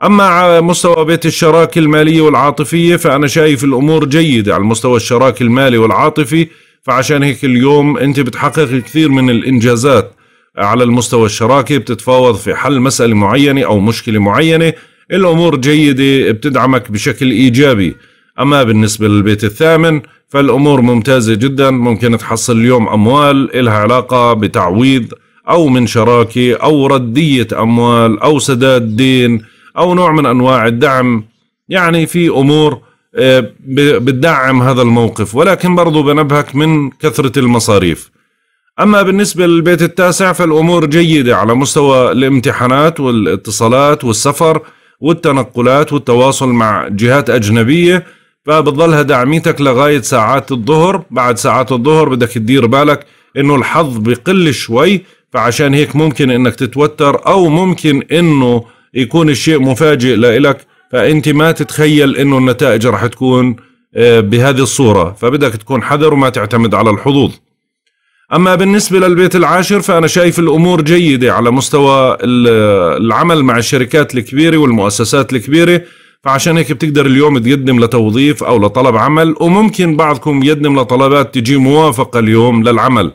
أما على مستوى بيت الشراكة المالية والعاطفية فأنا شايف الأمور جيدة على مستوى الشراكة المالي والعاطفي فعشان هيك اليوم أنت بتحقق كثير من الإنجازات على المستوى الشراكي بتتفاوض في حل مسألة معينة أو مشكلة معينة الأمور جيدة بتدعمك بشكل إيجابي أما بالنسبة للبيت الثامن فالأمور ممتازة جدا ممكن تحصل اليوم أموال إلها علاقة بتعويض أو من شراكة أو ردية أموال أو سداد دين أو نوع من أنواع الدعم يعني في أمور آه، بتدعم هذا الموقف ولكن برضو بنبهك من كثرة المصاريف أما بالنسبة للبيت التاسع فالأمور جيدة على مستوى الامتحانات والاتصالات والسفر والتنقلات والتواصل مع جهات أجنبية فبتضلها دعميتك لغاية ساعات الظهر بعد ساعات الظهر بدك تدير بالك انه الحظ بقل شوي فعشان هيك ممكن انك تتوتر او ممكن انه يكون الشيء مفاجئ لإلك فانت ما تتخيل انه النتائج رح تكون آه، بهذه الصورة فبدك تكون حذر وما تعتمد على الحظوظ أما بالنسبة للبيت العاشر فأنا شايف الأمور جيدة على مستوى العمل مع الشركات الكبيرة والمؤسسات الكبيرة فعشان هيك بتقدر اليوم تقدم لتوظيف أو لطلب عمل وممكن بعضكم يقدم لطلبات تجي موافقة اليوم للعمل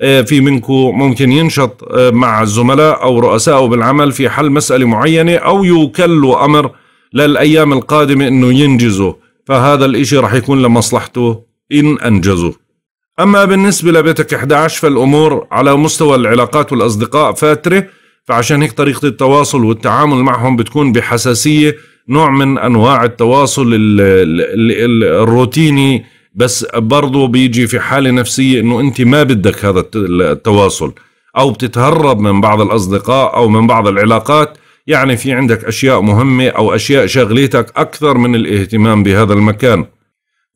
آه، في منكم ممكن ينشط آه، مع الزملاء أو رؤسائه بالعمل في حل مسألة معينة أو يوكلوا أمر للأيام القادمة أنه ينجزه فهذا الإشي رح يكون لمصلحته إن أنجزه أما بالنسبة لبيتك 11 فالأمور على مستوى العلاقات والأصدقاء فاترة فعشان هيك طريقة التواصل والتعامل معهم بتكون بحساسية نوع من أنواع التواصل الروتيني بس برضو بيجي في حالة نفسية أنه أنت ما بدك هذا التواصل أو بتتهرب من بعض الأصدقاء أو من بعض العلاقات يعني في عندك أشياء مهمة أو أشياء شغلتك أكثر من الاهتمام بهذا المكان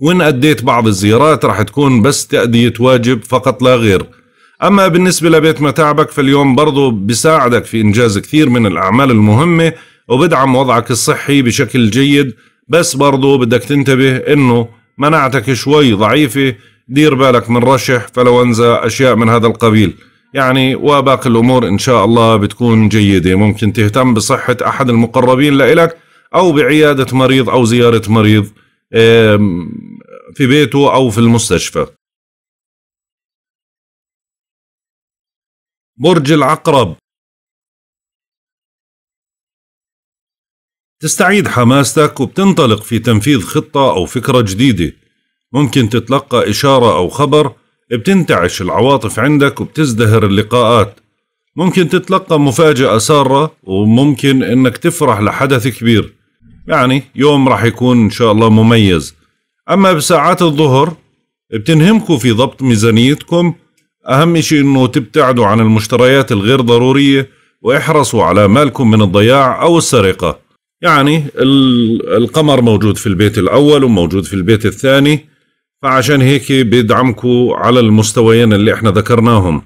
وإن أديت بعض الزيارات راح تكون بس تأدية واجب فقط لا غير أما بالنسبة لبيت متاعبك فاليوم برضو بيساعدك في إنجاز كثير من الأعمال المهمة وبدعم وضعك الصحي بشكل جيد بس برضو بدك تنتبه إنه مناعتك شوي ضعيفة دير بالك من رشح فلونزا أشياء من هذا القبيل يعني وباقي الأمور إن شاء الله بتكون جيدة ممكن تهتم بصحة أحد المقربين لإلك أو بعيادة مريض أو زيارة مريض في بيته أو في المستشفى برج العقرب تستعيد حماستك وبتنطلق في تنفيذ خطة أو فكرة جديدة ممكن تتلقى إشارة أو خبر بتنتعش العواطف عندك وبتزدهر اللقاءات ممكن تتلقى مفاجأة سارة وممكن إنك تفرح لحدث كبير يعني يوم راح يكون إن شاء الله مميز أما بساعات الظهر بتنهمكم في ضبط ميزانيتكم أهم شيء أنه تبتعدوا عن المشتريات الغير ضرورية واحرصوا على مالكم من الضياع أو السرقة يعني القمر موجود في البيت الأول وموجود في البيت الثاني فعشان هيك بيدعمكم على المستويين اللي احنا ذكرناهم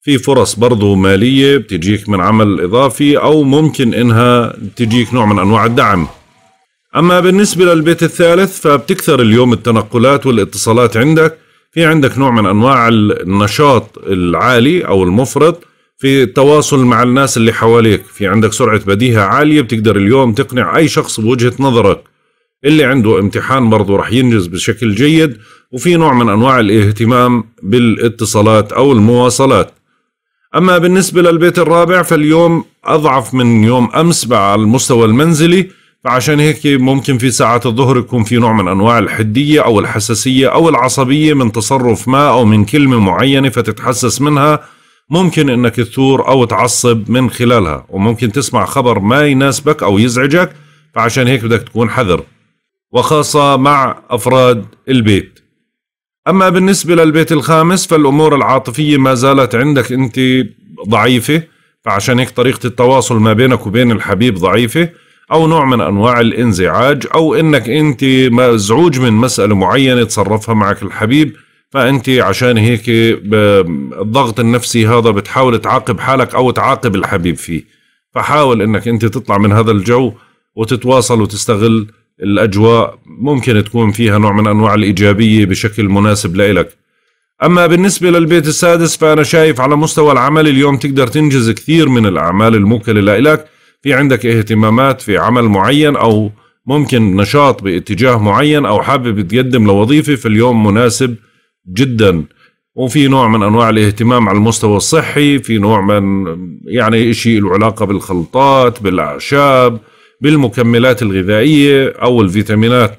في فرص برضو مالية بتجيك من عمل إضافي أو ممكن إنها تجيك نوع من أنواع الدعم أما بالنسبة للبيت الثالث فبتكثر اليوم التنقلات والاتصالات عندك في عندك نوع من أنواع النشاط العالي أو المفرط في التواصل مع الناس اللي حواليك في عندك سرعة بديهة عالية بتقدر اليوم تقنع أي شخص بوجهة نظرك اللي عنده امتحان برضه رح ينجز بشكل جيد وفي نوع من أنواع الاهتمام بالاتصالات أو المواصلات أما بالنسبة للبيت الرابع فاليوم أضعف من يوم أمس على المستوى المنزلي فعشان هيك ممكن في ساعات الظهر يكون في نوع من انواع الحديه او الحساسيه او العصبيه من تصرف ما او من كلمه معينه فتتحسس منها ممكن انك تثور او تعصب من خلالها وممكن تسمع خبر ما يناسبك او يزعجك فعشان هيك بدك تكون حذر وخاصه مع افراد البيت اما بالنسبه للبيت الخامس فالامور العاطفيه ما زالت عندك انت ضعيفه فعشان هيك طريقه التواصل ما بينك وبين الحبيب ضعيفه او نوع من انواع الانزعاج او انك انت مزعوج من مساله معينه تصرفها معك الحبيب فانت عشان هيك الضغط النفسي هذا بتحاول تعاقب حالك او تعاقب الحبيب فيه فحاول انك انت تطلع من هذا الجو وتتواصل وتستغل الاجواء ممكن تكون فيها نوع من انواع الايجابيه بشكل مناسب لإلك اما بالنسبه للبيت السادس فانا شايف على مستوى العمل اليوم تقدر تنجز كثير من الاعمال الموكله لإلك في عندك اهتمامات في عمل معين او ممكن نشاط باتجاه معين او حابب تقدم لوظيفه في اليوم مناسب جدا وفي نوع من انواع الاهتمام على المستوى الصحي في نوع من يعني شيء له علاقه بالخلطات بالاعشاب بالمكملات الغذائيه او الفيتامينات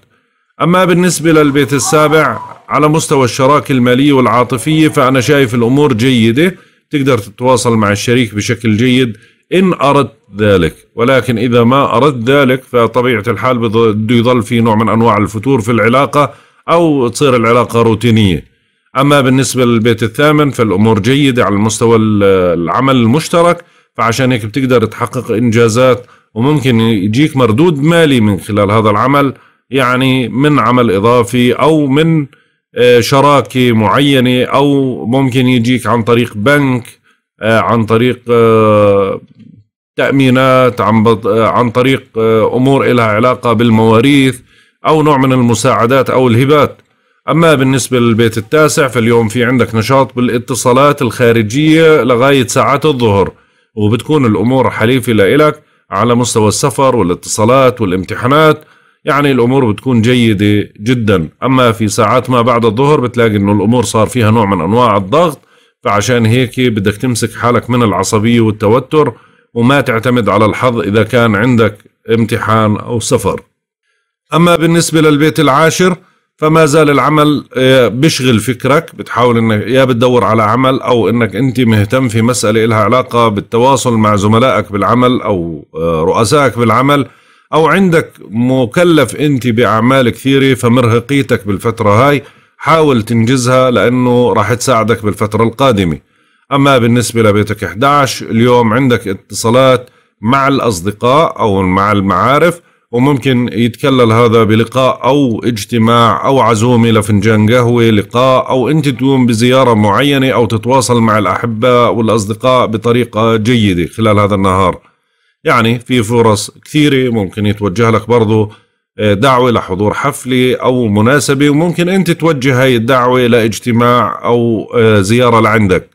اما بالنسبه للبيت السابع على مستوى الشراكه الماليه والعاطفيه فانا شايف الامور جيده تقدر تتواصل مع الشريك بشكل جيد ان اردت ذلك ولكن إذا ما أردت ذلك فطبيعة الحال بده يضل في نوع من أنواع الفتور في العلاقة أو تصير العلاقة روتينية أما بالنسبة للبيت الثامن فالأمور جيدة على المستوى العمل المشترك فعشان هيك بتقدر تحقق إنجازات وممكن يجيك مردود مالي من خلال هذا العمل يعني من عمل إضافي أو من آه، شراكة معينة أو ممكن يجيك عن طريق بنك آه، عن طريق آه، تأمينات عن, بط... عن طريق آه، أمور إلها علاقة بالمواريث أو نوع من المساعدات أو الهبات أما بالنسبة للبيت التاسع فاليوم في عندك نشاط بالاتصالات الخارجية لغاية ساعات الظهر وبتكون الأمور حليفة لإلك على مستوى السفر والاتصالات والامتحانات يعني الأمور بتكون جيدة جدا أما في ساعات ما بعد الظهر بتلاقي أنه الأمور صار فيها نوع من أنواع الضغط فعشان هيك بدك تمسك حالك من العصبية والتوتر وما تعتمد على الحظ إذا كان عندك امتحان أو سفر أما بالنسبة للبيت العاشر فما زال العمل آه، بشغل فكرك بتحاول انك يا بتدور على عمل او انك انت مهتم في مسألة لها علاقة بالتواصل مع زملائك بالعمل او آه، رؤسائك بالعمل او عندك مكلف انت باعمال كثيرة فمرهقيتك بالفترة هاي حاول تنجزها لانه راح تساعدك بالفترة القادمة أما بالنسبة لبيتك 11 اليوم عندك اتصالات مع الأصدقاء أو مع المعارف وممكن يتكلل هذا بلقاء أو اجتماع أو عزومة لفنجان قهوة لقاء أو أنت تقوم بزيارة معينة أو تتواصل مع الأحباء والأصدقاء بطريقة جيدة خلال هذا النهار يعني في فرص كثيرة ممكن يتوجه لك برضو آه، دعوة لحضور حفلة أو مناسبة وممكن أنت توجه هاي الدعوة لاجتماع أو آه، زيارة لعندك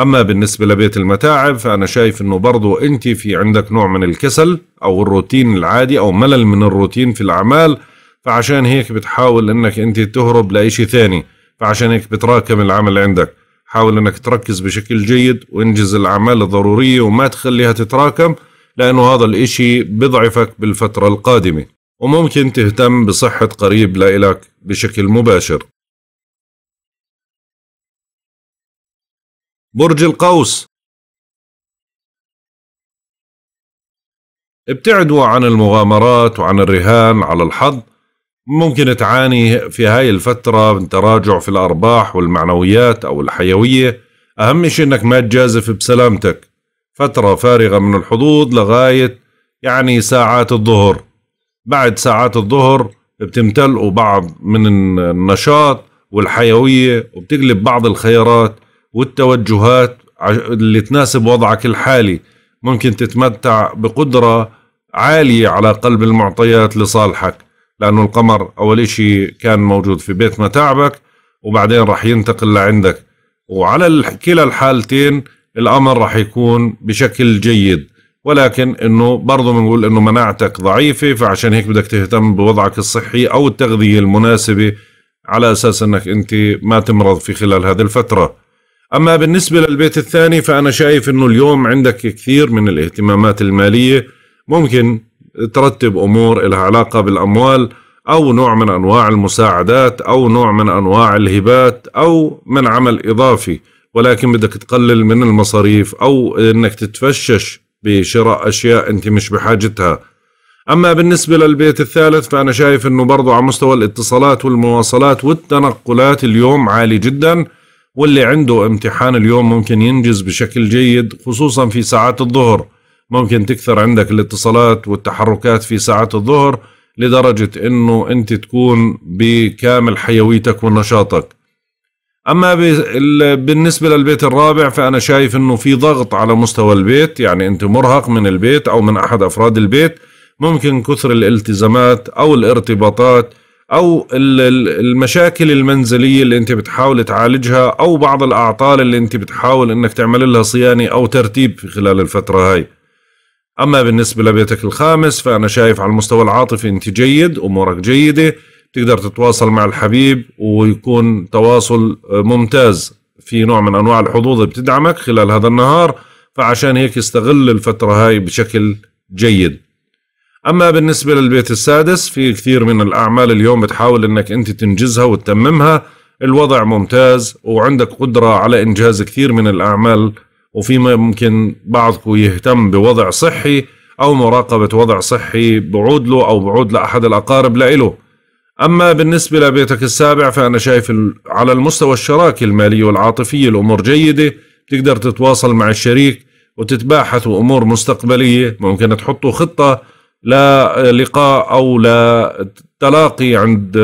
أما بالنسبة لبيت المتاعب فأنا شايف أنه برضو أنت في عندك نوع من الكسل أو الروتين العادي أو ملل من الروتين في الأعمال فعشان هيك بتحاول أنك أنت تهرب لإشي ثاني فعشان هيك بتراكم العمل عندك حاول أنك تركز بشكل جيد وانجز الأعمال الضرورية وما تخليها تتراكم لأنه هذا الإشي بضعفك بالفترة القادمة وممكن تهتم بصحة قريب لإلك بشكل مباشر برج القوس ابتعدوا عن المغامرات وعن الرهان على الحظ ممكن تعاني في هاي الفترة من تراجع في الأرباح والمعنويات أو الحيوية أهم شيء أنك ما تجازف بسلامتك فترة فارغة من الحظوظ لغاية يعني ساعات الظهر بعد ساعات الظهر بتمتلئوا بعض من النشاط والحيوية وبتقلب بعض الخيارات والتوجهات اللي تناسب وضعك الحالي ممكن تتمتع بقدرة عالية على قلب المعطيات لصالحك لأنه القمر أول شيء كان موجود في بيت متاعبك وبعدين راح ينتقل لعندك وعلى كلا الحالتين الأمر راح يكون بشكل جيد ولكن انه برضه بنقول انه مناعتك ضعيفه فعشان هيك بدك تهتم بوضعك الصحي او التغذيه المناسبه على اساس انك انت ما تمرض في خلال هذه الفتره أما بالنسبة للبيت الثاني فأنا شايف أنه اليوم عندك كثير من الاهتمامات المالية ممكن ترتب أمور لها علاقة بالأموال أو نوع من أنواع المساعدات أو نوع من أنواع الهبات أو من عمل إضافي ولكن بدك تقلل من المصاريف أو أنك تتفشش بشراء أشياء أنت مش بحاجتها أما بالنسبة للبيت الثالث فأنا شايف أنه برضو على مستوى الاتصالات والمواصلات والتنقلات اليوم عالي جداً واللي عنده امتحان اليوم ممكن ينجز بشكل جيد خصوصا في ساعات الظهر ممكن تكثر عندك الاتصالات والتحركات في ساعات الظهر لدرجة انه انت تكون بكامل حيويتك ونشاطك اما بالنسبة للبيت الرابع فانا شايف انه في ضغط على مستوى البيت يعني انت مرهق من البيت او من احد افراد البيت ممكن كثر الالتزامات او الارتباطات او المشاكل المنزليه اللي انت بتحاول تعالجها او بعض الاعطال اللي انت بتحاول انك تعمل لها صيانه او ترتيب خلال الفتره هاي اما بالنسبه لبيتك الخامس فانا شايف على المستوى العاطفي انت جيد امورك جيده بتقدر تتواصل مع الحبيب ويكون تواصل آه، ممتاز في نوع من انواع الحظوظ بتدعمك خلال هذا النهار فعشان هيك استغل الفتره هاي بشكل جيد اما بالنسبه للبيت السادس في كثير من الاعمال اليوم بتحاول انك انت تنجزها وتتممها الوضع ممتاز وعندك قدره على انجاز كثير من الاعمال وفي ممكن بعضكم يهتم بوضع صحي او مراقبه وضع صحي بعود له او بعود لاحد الاقارب لإله اما بالنسبه لبيتك السابع فانا شايف على المستوى الشراكه الماليه والعاطفيه الامور جيده تقدر تتواصل مع الشريك وتتباحثوا امور مستقبليه ممكن تحطوا خطه لا لقاء او لا تلاقي عند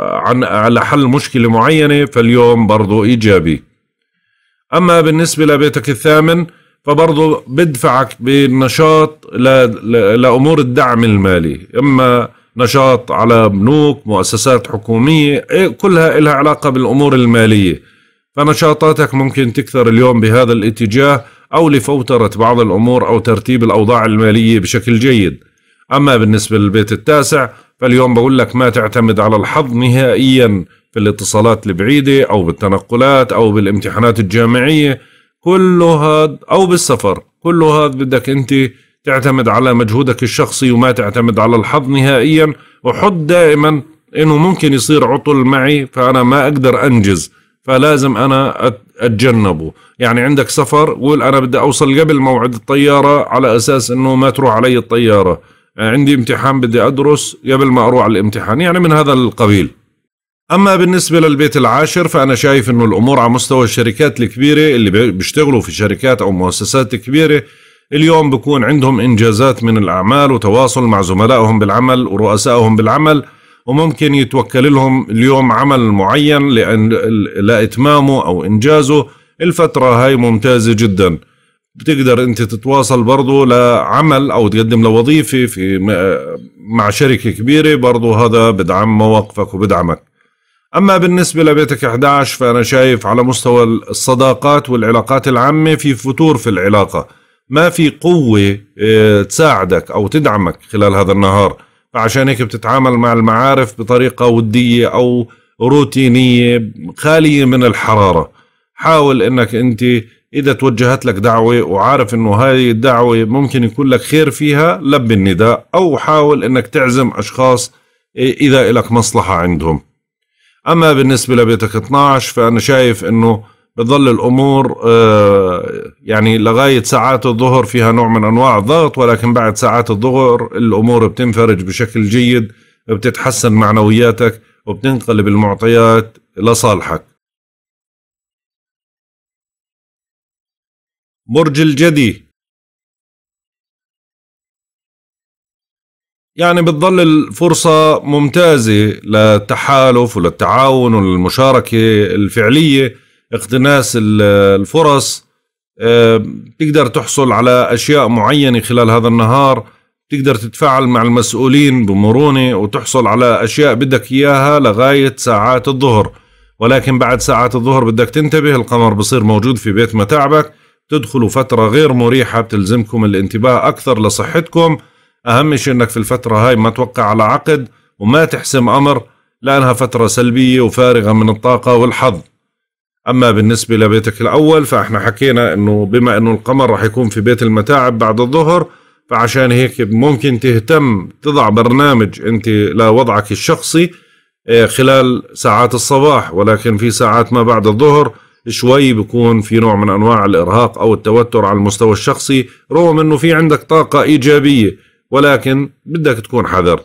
عن على حل مشكله معينه فاليوم برضه ايجابي اما بالنسبه لبيتك الثامن فبرضه بدفعك بنشاط لامور الدعم المالي اما نشاط على بنوك مؤسسات حكوميه إيه، كلها لها علاقه بالامور الماليه فنشاطاتك ممكن تكثر اليوم بهذا الاتجاه او لفوتره بعض الامور او ترتيب الاوضاع الماليه بشكل جيد أما بالنسبة للبيت التاسع فاليوم بقول لك ما تعتمد على الحظ نهائيا في الاتصالات البعيدة أو بالتنقلات أو بالامتحانات الجامعية كل هذا أو بالسفر كل هذا بدك أنت تعتمد على مجهودك الشخصي وما تعتمد على الحظ نهائيا وحط دائما انه ممكن يصير عطل معي فانا ما اقدر انجز فلازم انا اتجنبه يعني عندك سفر قول انا بدي اوصل قبل موعد الطياره على اساس انه ما تروح علي الطياره عندي امتحان بدي أدرس قبل ما أروح على الامتحان يعني من هذا القبيل أما بالنسبة للبيت العاشر فأنا شايف أنه الأمور على مستوى الشركات الكبيرة اللي بيشتغلوا في شركات أو مؤسسات كبيرة اليوم بكون عندهم إنجازات من الأعمال وتواصل مع زملائهم بالعمل ورؤسائهم بالعمل وممكن يتوكل لهم اليوم عمل معين لأن لإتمامه أو إنجازه الفترة هاي ممتازة جداً بتقدر انت تتواصل برضه لعمل او تقدم لوظيفه في مع شركه كبيره برضه هذا بدعم مواقفك وبدعمك اما بالنسبه لبيتك 11 فانا شايف على مستوى الصداقات والعلاقات العامه في فتور في العلاقه ما في قوه آه، تساعدك او تدعمك خلال هذا النهار فعشان هيك بتتعامل مع المعارف بطريقه وديه او روتينيه خاليه من الحراره حاول انك انت اذا توجهت لك دعوه وعارف انه هاي الدعوه ممكن يكون لك خير فيها لب النداء او حاول انك تعزم اشخاص اذا لك مصلحه عندهم اما بالنسبه لبيتك 12 فانا شايف انه بتظل الامور آه، يعني لغايه ساعات الظهر فيها نوع من انواع الضغط ولكن بعد ساعات الظهر الامور بتنفرج بشكل جيد بتتحسن معنوياتك وبتنقلب المعطيات لصالحك برج الجدي يعني بتظل الفرصة ممتازة للتحالف وللتعاون والمشاركة الفعلية اقتناس الفرص آه، بتقدر تحصل على أشياء معينة خلال هذا النهار تقدر تتفاعل مع المسؤولين بمرونة وتحصل على أشياء بدك إياها لغاية ساعات الظهر ولكن بعد ساعات الظهر بدك تنتبه القمر بصير موجود في بيت متاعبك تدخلوا فترة غير مريحة بتلزمكم الانتباه أكثر لصحتكم أهم شيء أنك في الفترة هاي ما توقع على عقد وما تحسم أمر لأنها فترة سلبية وفارغة من الطاقة والحظ أما بالنسبة لبيتك الأول فإحنا حكينا أنه بما أنه القمر رح يكون في بيت المتاعب بعد الظهر فعشان هيك ممكن تهتم تضع برنامج أنت لوضعك الشخصي إيه، خلال ساعات الصباح ولكن في ساعات ما بعد الظهر شوي بيكون في نوع من انواع الارهاق او التوتر على المستوى الشخصي رغم انه في عندك طاقه ايجابيه ولكن بدك تكون حذر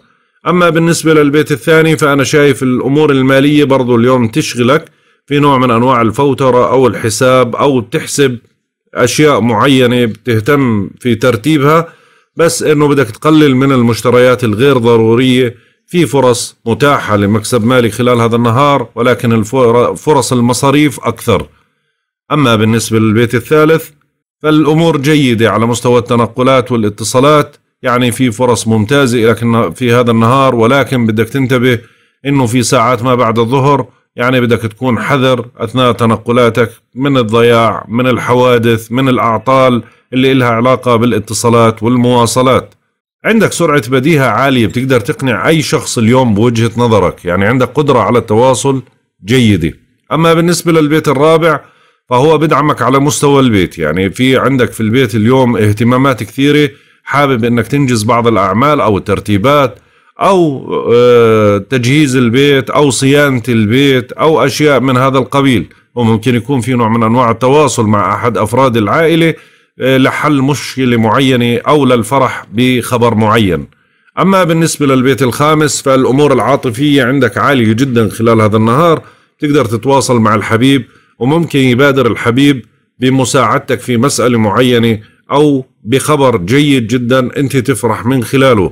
اما بالنسبه للبيت الثاني فانا شايف الامور الماليه برضو اليوم تشغلك في نوع من انواع الفوتره او الحساب او بتحسب اشياء معينه بتهتم في ترتيبها بس انه بدك تقلل من المشتريات الغير ضروريه في فرص متاحة لمكسب مالي خلال هذا النهار ولكن فرص المصاريف أكثر أما بالنسبة للبيت الثالث فالأمور جيدة على مستوى التنقلات والاتصالات يعني في فرص ممتازة لكن في هذا النهار ولكن بدك تنتبه أنه في ساعات ما بعد الظهر يعني بدك تكون حذر أثناء تنقلاتك من الضياع من الحوادث من الأعطال اللي إلها علاقة بالاتصالات والمواصلات عندك سرعة بديهة عالية بتقدر تقنع أي شخص اليوم بوجهة نظرك يعني عندك قدرة على التواصل جيدة أما بالنسبة للبيت الرابع فهو بدعمك على مستوى البيت يعني في عندك في البيت اليوم اهتمامات كثيرة حابب أنك تنجز بعض الأعمال أو الترتيبات أو آه، تجهيز البيت أو صيانة البيت أو أشياء من هذا القبيل وممكن يكون في نوع من أنواع التواصل مع أحد أفراد العائلة لحل مشكلة معينة أو للفرح بخبر معين أما بالنسبة للبيت الخامس فالأمور العاطفية عندك عالية جدا خلال هذا النهار تقدر تتواصل مع الحبيب وممكن يبادر الحبيب بمساعدتك في مسألة معينة أو بخبر جيد جدا أنت تفرح من خلاله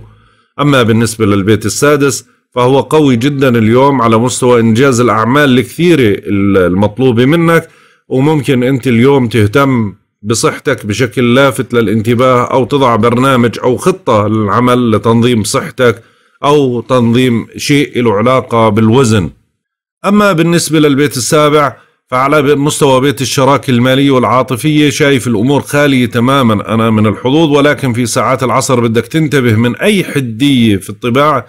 أما بالنسبة للبيت السادس فهو قوي جدا اليوم على مستوى إنجاز الأعمال الكثيرة المطلوبة منك وممكن أنت اليوم تهتم بصحتك بشكل لافت للانتباه او تضع برنامج او خطه للعمل لتنظيم صحتك او تنظيم شيء له علاقه بالوزن. اما بالنسبه للبيت السابع فعلى مستوى بيت الشراكه الماليه والعاطفيه شايف الامور خاليه تماما انا من الحظوظ ولكن في ساعات العصر بدك تنتبه من اي حديه في الطباع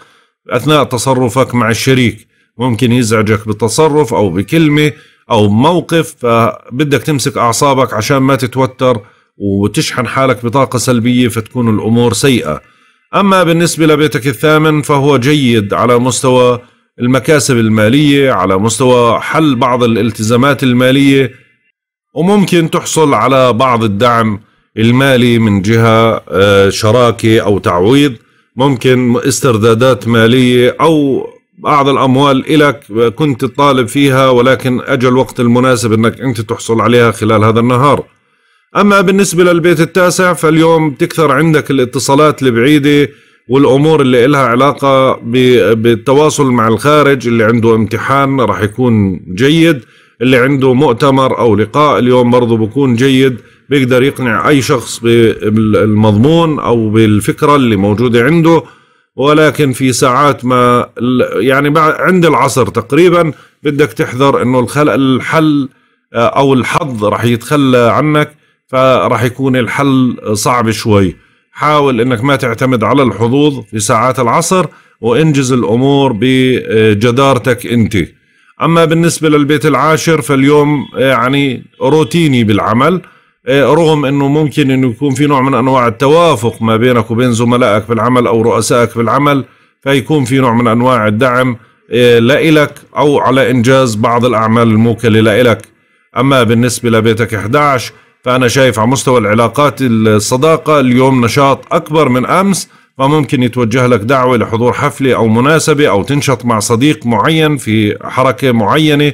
اثناء تصرفك مع الشريك، ممكن يزعجك بتصرف او بكلمه او موقف آه، بدك تمسك اعصابك عشان ما تتوتر وتشحن حالك بطاقه سلبيه فتكون الامور سيئه اما بالنسبه لبيتك الثامن فهو جيد على مستوى المكاسب الماليه على مستوى حل بعض الالتزامات الماليه وممكن تحصل على بعض الدعم المالي من جهه آه، شراكه او تعويض ممكن استردادات ماليه او بعض الأموال إلك كنت تطالب فيها ولكن أجى الوقت المناسب أنك أنت تحصل عليها خلال هذا النهار أما بالنسبة للبيت التاسع فاليوم تكثر عندك الاتصالات البعيدة والأمور اللي إلها علاقة بالتواصل مع الخارج اللي عنده امتحان راح يكون جيد اللي عنده مؤتمر أو لقاء اليوم برضه بكون جيد بيقدر يقنع أي شخص بالمضمون أو بالفكرة اللي موجودة عنده ولكن في ساعات ما يعني عند العصر تقريبا بدك تحذر انه الخل الحل آه، او الحظ راح يتخلى عنك فراح يكون الحل صعب شوي حاول انك ما تعتمد على الحظوظ في ساعات العصر وانجز الامور بجدارتك انت اما بالنسبه للبيت العاشر فاليوم يعني روتيني بالعمل إيه، رغم انه ممكن انه يكون في نوع من انواع التوافق ما بينك وبين زملائك في العمل او رؤسائك في العمل فيكون في نوع من انواع الدعم إيه، لإلك او على انجاز بعض الاعمال الموكله لإلك اما بالنسبه لبيتك 11 فانا شايف على مستوى العلاقات الصداقه اليوم نشاط اكبر من امس فممكن يتوجه لك دعوه لحضور حفله او مناسبه او تنشط مع صديق معين في حركه معينه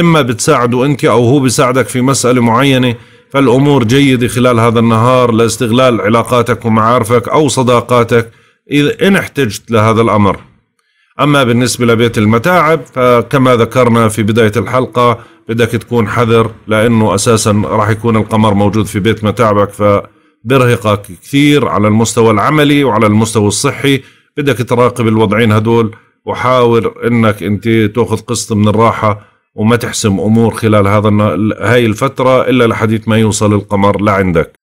اما بتساعده انت او هو بيساعدك في مساله معينه فالأمور جيدة خلال هذا النهار لاستغلال علاقاتك ومعارفك أو صداقاتك إذا إن احتجت لهذا الأمر أما بالنسبة لبيت المتاعب فكما ذكرنا في بداية الحلقة بدك تكون حذر لأنه أساسا راح يكون القمر موجود في بيت متاعبك فبرهقك كثير على المستوى العملي وعلى المستوى الصحي بدك تراقب الوضعين هدول وحاول انك انت تاخذ قسط من الراحه وما تحسم امور خلال هذا هاي الفتره الا لحديث ما يوصل القمر لعندك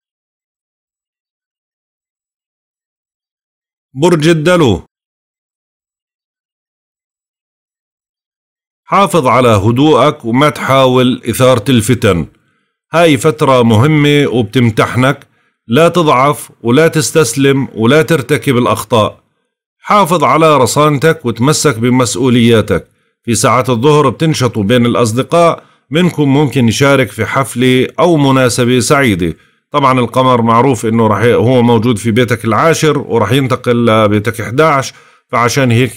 برج الدلو حافظ على هدوءك وما تحاول إثارة الفتن هاي فترة مهمة وبتمتحنك لا تضعف ولا تستسلم ولا ترتكب الأخطاء حافظ على رصانتك وتمسك بمسؤولياتك في ساعات الظهر بتنشطوا بين الأصدقاء منكم ممكن يشارك في حفلة أو مناسبة سعيدة طبعا القمر معروف انه رح هو موجود في بيتك العاشر ورح ينتقل لبيتك 11 فعشان هيك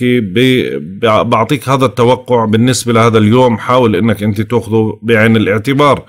بعطيك هذا التوقع بالنسبة لهذا اليوم حاول انك انت تاخذه بعين الاعتبار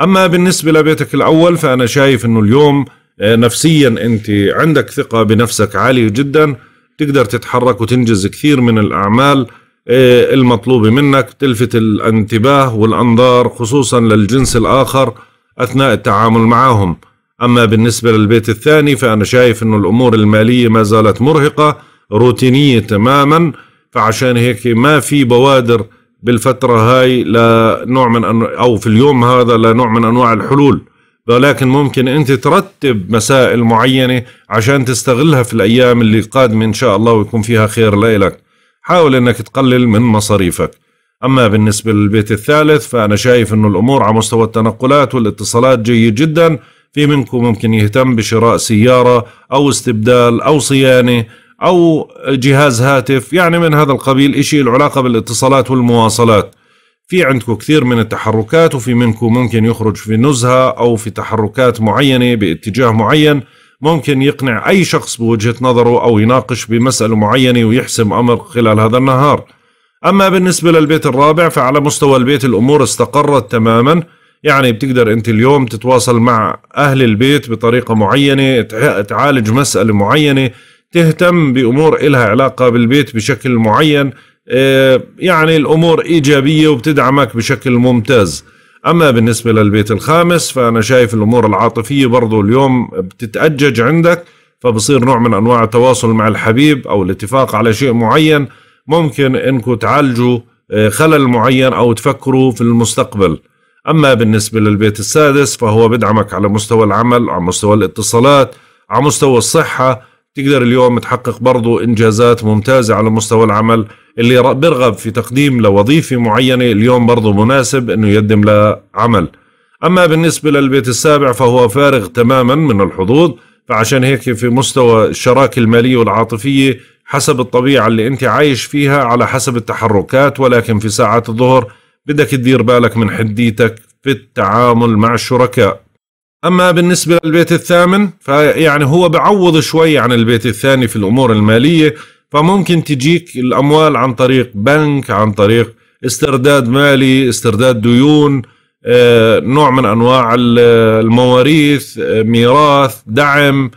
اما بالنسبة لبيتك الاول فانا شايف انه اليوم آه، نفسيا انت عندك ثقة بنفسك عالية جدا تقدر تتحرك وتنجز كثير من الاعمال إيه، المطلوبة منك تلفت الانتباه والأنظار خصوصا للجنس الآخر أثناء التعامل معهم أما بالنسبة للبيت الثاني فأنا شايف أنه الأمور المالية ما زالت مرهقة روتينية تماما فعشان هيك ما في بوادر بالفترة هاي لنوع من أن... أو في اليوم هذا لنوع من أنواع الحلول ولكن ممكن أنت ترتب مسائل معينة عشان تستغلها في الأيام اللي قادمة إن شاء الله ويكون فيها خير لإلك حاول انك تقلل من مصاريفك اما بالنسبه للبيت الثالث فانا شايف انه الامور على مستوى التنقلات والاتصالات جيد جدا في منكم ممكن يهتم بشراء سياره او استبدال او صيانه او جهاز هاتف يعني من هذا القبيل اشي له علاقه بالاتصالات والمواصلات في عندكم كثير من التحركات وفي منكم ممكن يخرج في نزهة أو في تحركات معينة باتجاه معين ممكن يقنع أي شخص بوجهة نظره أو يناقش بمسألة معينة ويحسم أمر خلال هذا النهار أما بالنسبة للبيت الرابع فعلى مستوى البيت الأمور استقرت تماما يعني بتقدر أنت اليوم تتواصل مع أهل البيت بطريقة معينة تعالج مسألة معينة تهتم بأمور إلها علاقة بالبيت بشكل معين آه، يعني الأمور إيجابية وبتدعمك بشكل ممتاز أما بالنسبة للبيت الخامس فأنا شايف الأمور العاطفية برضو اليوم بتتأجج عندك فبصير نوع من أنواع التواصل مع الحبيب أو الاتفاق على شيء معين ممكن أنكم تعالجوا آه، خلل معين أو تفكروا في المستقبل أما بالنسبة للبيت السادس فهو بدعمك على مستوى العمل على مستوى الاتصالات على مستوى الصحة تقدر اليوم تحقق برضو إنجازات ممتازة على مستوى العمل اللي بيرغب في تقديم لوظيفة معينة اليوم برضو مناسب أنه يقدم لعمل أما بالنسبة للبيت السابع فهو فارغ تماما من الحظوظ فعشان هيك في مستوى الشراكة المالية والعاطفية حسب الطبيعة اللي أنت عايش فيها على حسب التحركات ولكن في ساعات الظهر بدك تدير بالك من حديتك في التعامل مع الشركاء أما بالنسبة للبيت الثامن فيعني هو بعوض شوي عن البيت الثاني في الأمور المالية فممكن تجيك الأموال عن طريق بنك عن طريق استرداد مالي استرداد ديون آه، نوع من أنواع المواريث آه، ميراث دعم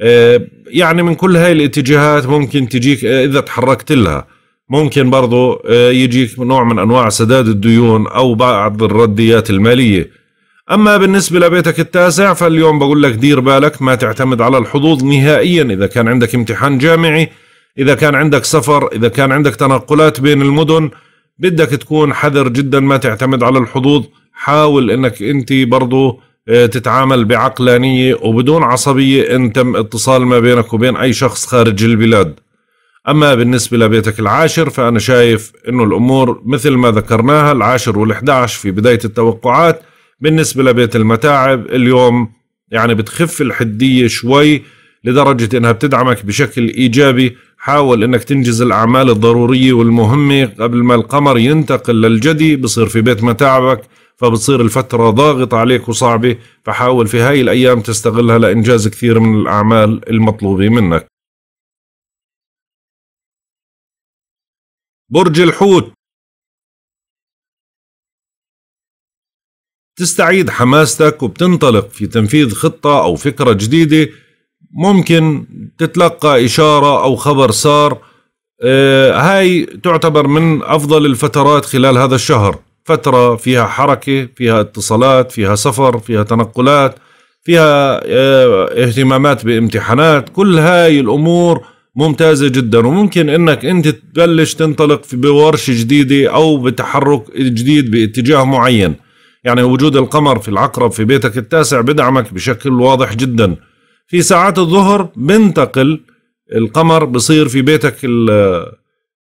آه، يعني من كل هاي الاتجاهات ممكن تجيك إذا تحركت لها ممكن برضو يجيك نوع من أنواع سداد الديون أو بعض الرديات المالية أما بالنسبة لبيتك التاسع فاليوم بقول لك دير بالك ما تعتمد على الحظوظ نهائيا إذا كان عندك امتحان جامعي إذا كان عندك سفر إذا كان عندك تنقلات بين المدن بدك تكون حذر جدا ما تعتمد على الحظوظ حاول انك انت برضو آه، تتعامل بعقلانية وبدون عصبية ان تم اتصال ما بينك وبين اي شخص خارج البلاد اما بالنسبة لبيتك العاشر فانا شايف انه الامور مثل ما ذكرناها العاشر والإحداش في بداية التوقعات بالنسبة لبيت المتاعب اليوم يعني بتخف الحدية شوي لدرجة انها بتدعمك بشكل ايجابي حاول انك تنجز الاعمال الضرورية والمهمة قبل ما القمر ينتقل للجدي بصير في بيت متاعبك فبتصير الفترة ضاغطة عليك وصعبة فحاول في هاي الايام تستغلها لانجاز كثير من الاعمال المطلوبة منك برج الحوت تستعيد حماستك وبتنطلق في تنفيذ خطة أو فكرة جديدة ممكن تتلقى إشارة أو خبر سار آه، هاي تعتبر من أفضل الفترات خلال هذا الشهر فترة فيها حركة فيها اتصالات فيها سفر فيها تنقلات فيها آه، اهتمامات بامتحانات كل هاي الأمور ممتازة جدا وممكن انك انت تبلش تنطلق بورشة جديدة او بتحرك جديد باتجاه معين يعني وجود القمر في العقرب في بيتك التاسع بدعمك بشكل واضح جدا في ساعات الظهر بنتقل القمر بصير في بيتك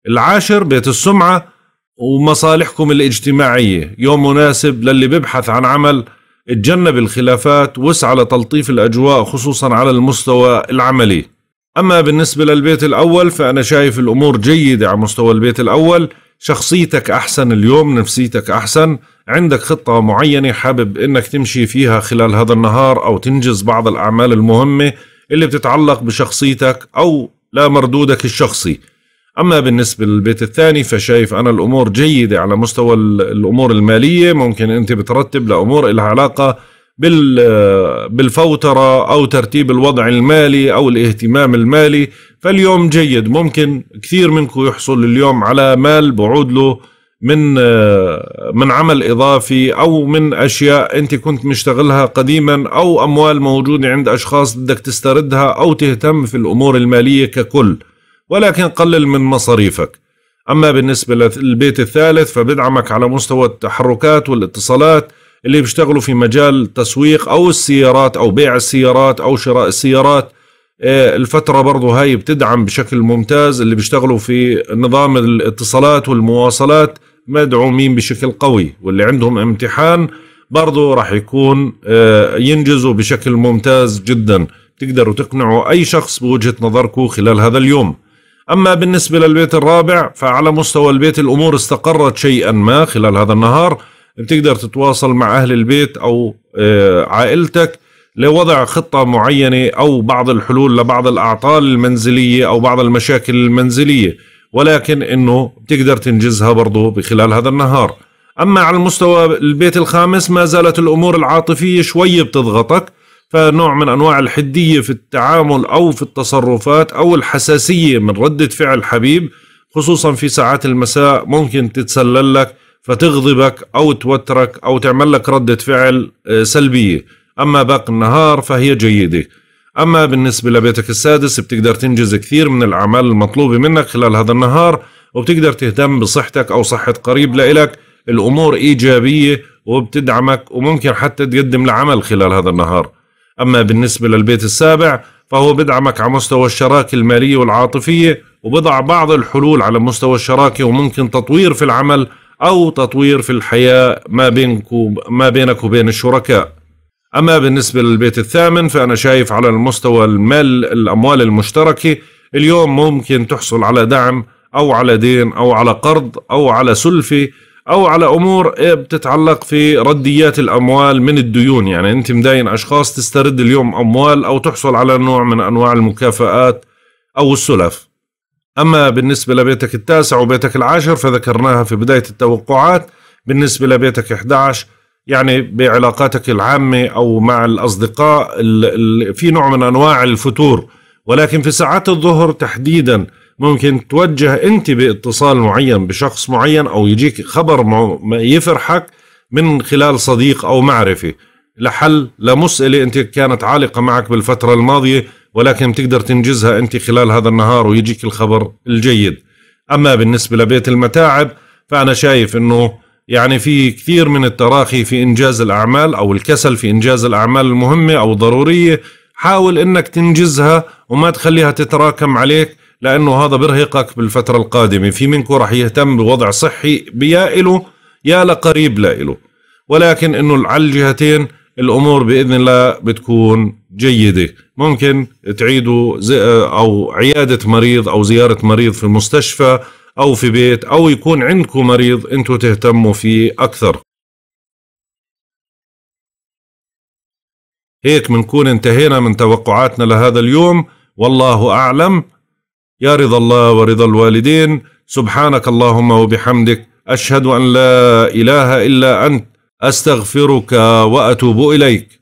العاشر بيت السمعة ومصالحكم الاجتماعية يوم مناسب للي بيبحث عن عمل اتجنب الخلافات وسعى لتلطيف الأجواء خصوصا على المستوى العملي أما بالنسبة للبيت الأول فأنا شايف الأمور جيدة على مستوى البيت الأول شخصيتك احسن اليوم نفسيتك احسن عندك خطة معينة حابب انك تمشي فيها خلال هذا النهار او تنجز بعض الاعمال المهمة اللي بتتعلق بشخصيتك او لا مردودك الشخصي اما بالنسبة للبيت الثاني فشايف انا الامور جيدة على مستوى الامور المالية ممكن انت بترتب لامور لها علاقة بالفوترة أو ترتيب الوضع المالي أو الاهتمام المالي فاليوم جيد ممكن كثير منكم يحصل اليوم على مال بعود له من من عمل إضافي أو من أشياء أنت كنت مشتغلها قديما أو أموال موجودة عند أشخاص بدك تستردها أو تهتم في الأمور المالية ككل ولكن قلل من مصاريفك أما بالنسبة للبيت الثالث فبدعمك على مستوى التحركات والاتصالات اللي بيشتغلوا في مجال تسويق او السيارات او بيع السيارات او شراء السيارات إيه، الفترة برضو هاي بتدعم بشكل ممتاز اللي بيشتغلوا في نظام الاتصالات والمواصلات مدعومين بشكل قوي واللي عندهم امتحان برضو راح يكون إيه، ينجزوا بشكل ممتاز جدا تقدروا تقنعوا أي شخص بوجهة نظركم خلال هذا اليوم أما بالنسبة للبيت الرابع فعلى مستوى البيت الأمور استقرت شيئا ما خلال هذا النهار بتقدر تتواصل مع اهل البيت او آه، عائلتك لوضع خطه معينه او بعض الحلول لبعض الاعطال المنزليه او بعض المشاكل المنزليه ولكن انه بتقدر تنجزها برضه بخلال هذا النهار اما على المستوى البيت الخامس ما زالت الامور العاطفيه شوي بتضغطك فنوع من انواع الحديه في التعامل او في التصرفات او الحساسيه من رده فعل حبيب خصوصا في ساعات المساء ممكن تتسلل لك فتغضبك أو توترك أو تعمل لك ردة فعل آه، سلبية أما باقي النهار فهي جيدة أما بالنسبة لبيتك السادس بتقدر تنجز كثير من الأعمال المطلوبة منك خلال هذا النهار وبتقدر تهتم بصحتك أو صحة قريب لإلك الأمور إيجابية وبتدعمك وممكن حتى تقدم لعمل خلال هذا النهار أما بالنسبة للبيت السابع فهو بدعمك على مستوى الشراكة المالية والعاطفية وبضع بعض الحلول على مستوى الشراكة وممكن تطوير في العمل أو تطوير في الحياة ما بينك ما بينك وبين الشركاء أما بالنسبة للبيت الثامن فأنا شايف على المستوى المال الأموال المشتركة اليوم ممكن تحصل على دعم أو على دين أو على قرض أو على سلفة أو على أمور إيه، بتتعلق في رديات الأموال من الديون يعني أنت مداين أشخاص تسترد اليوم أموال أو تحصل على نوع من أنواع المكافآت أو السلف أما بالنسبة لبيتك التاسع وبيتك العاشر فذكرناها في بداية التوقعات بالنسبة لبيتك 11 يعني بعلاقاتك العامة أو مع الأصدقاء في نوع من أنواع الفتور ولكن في ساعات الظهر تحديدا ممكن توجه أنت باتصال معين بشخص معين أو يجيك خبر يفرحك من خلال صديق أو معرفة لحل لمسألة أنت كانت عالقة معك بالفترة الماضية ولكن بتقدر تنجزها انت خلال هذا النهار ويجيك الخبر الجيد اما بالنسبه لبيت المتاعب فانا شايف انه يعني في كثير من التراخي في انجاز الاعمال او الكسل في انجاز الاعمال المهمه او ضروريه حاول انك تنجزها وما تخليها تتراكم عليك لانه هذا برهقك بالفتره القادمه في منكم رح يهتم بوضع صحي بيا إله يا لقريب لا إله ولكن انه على الجهتين الامور باذن الله بتكون جيدة ممكن تعيدوا أو عيادة مريض أو زيارة مريض في المستشفى أو في بيت أو يكون عندكم مريض أنتوا تهتموا فيه أكثر هيك بنكون انتهينا من توقعاتنا لهذا اليوم والله أعلم يا رضا الله ورضا الوالدين سبحانك اللهم وبحمدك أشهد أن لا إله إلا أنت أستغفرك وأتوب إليك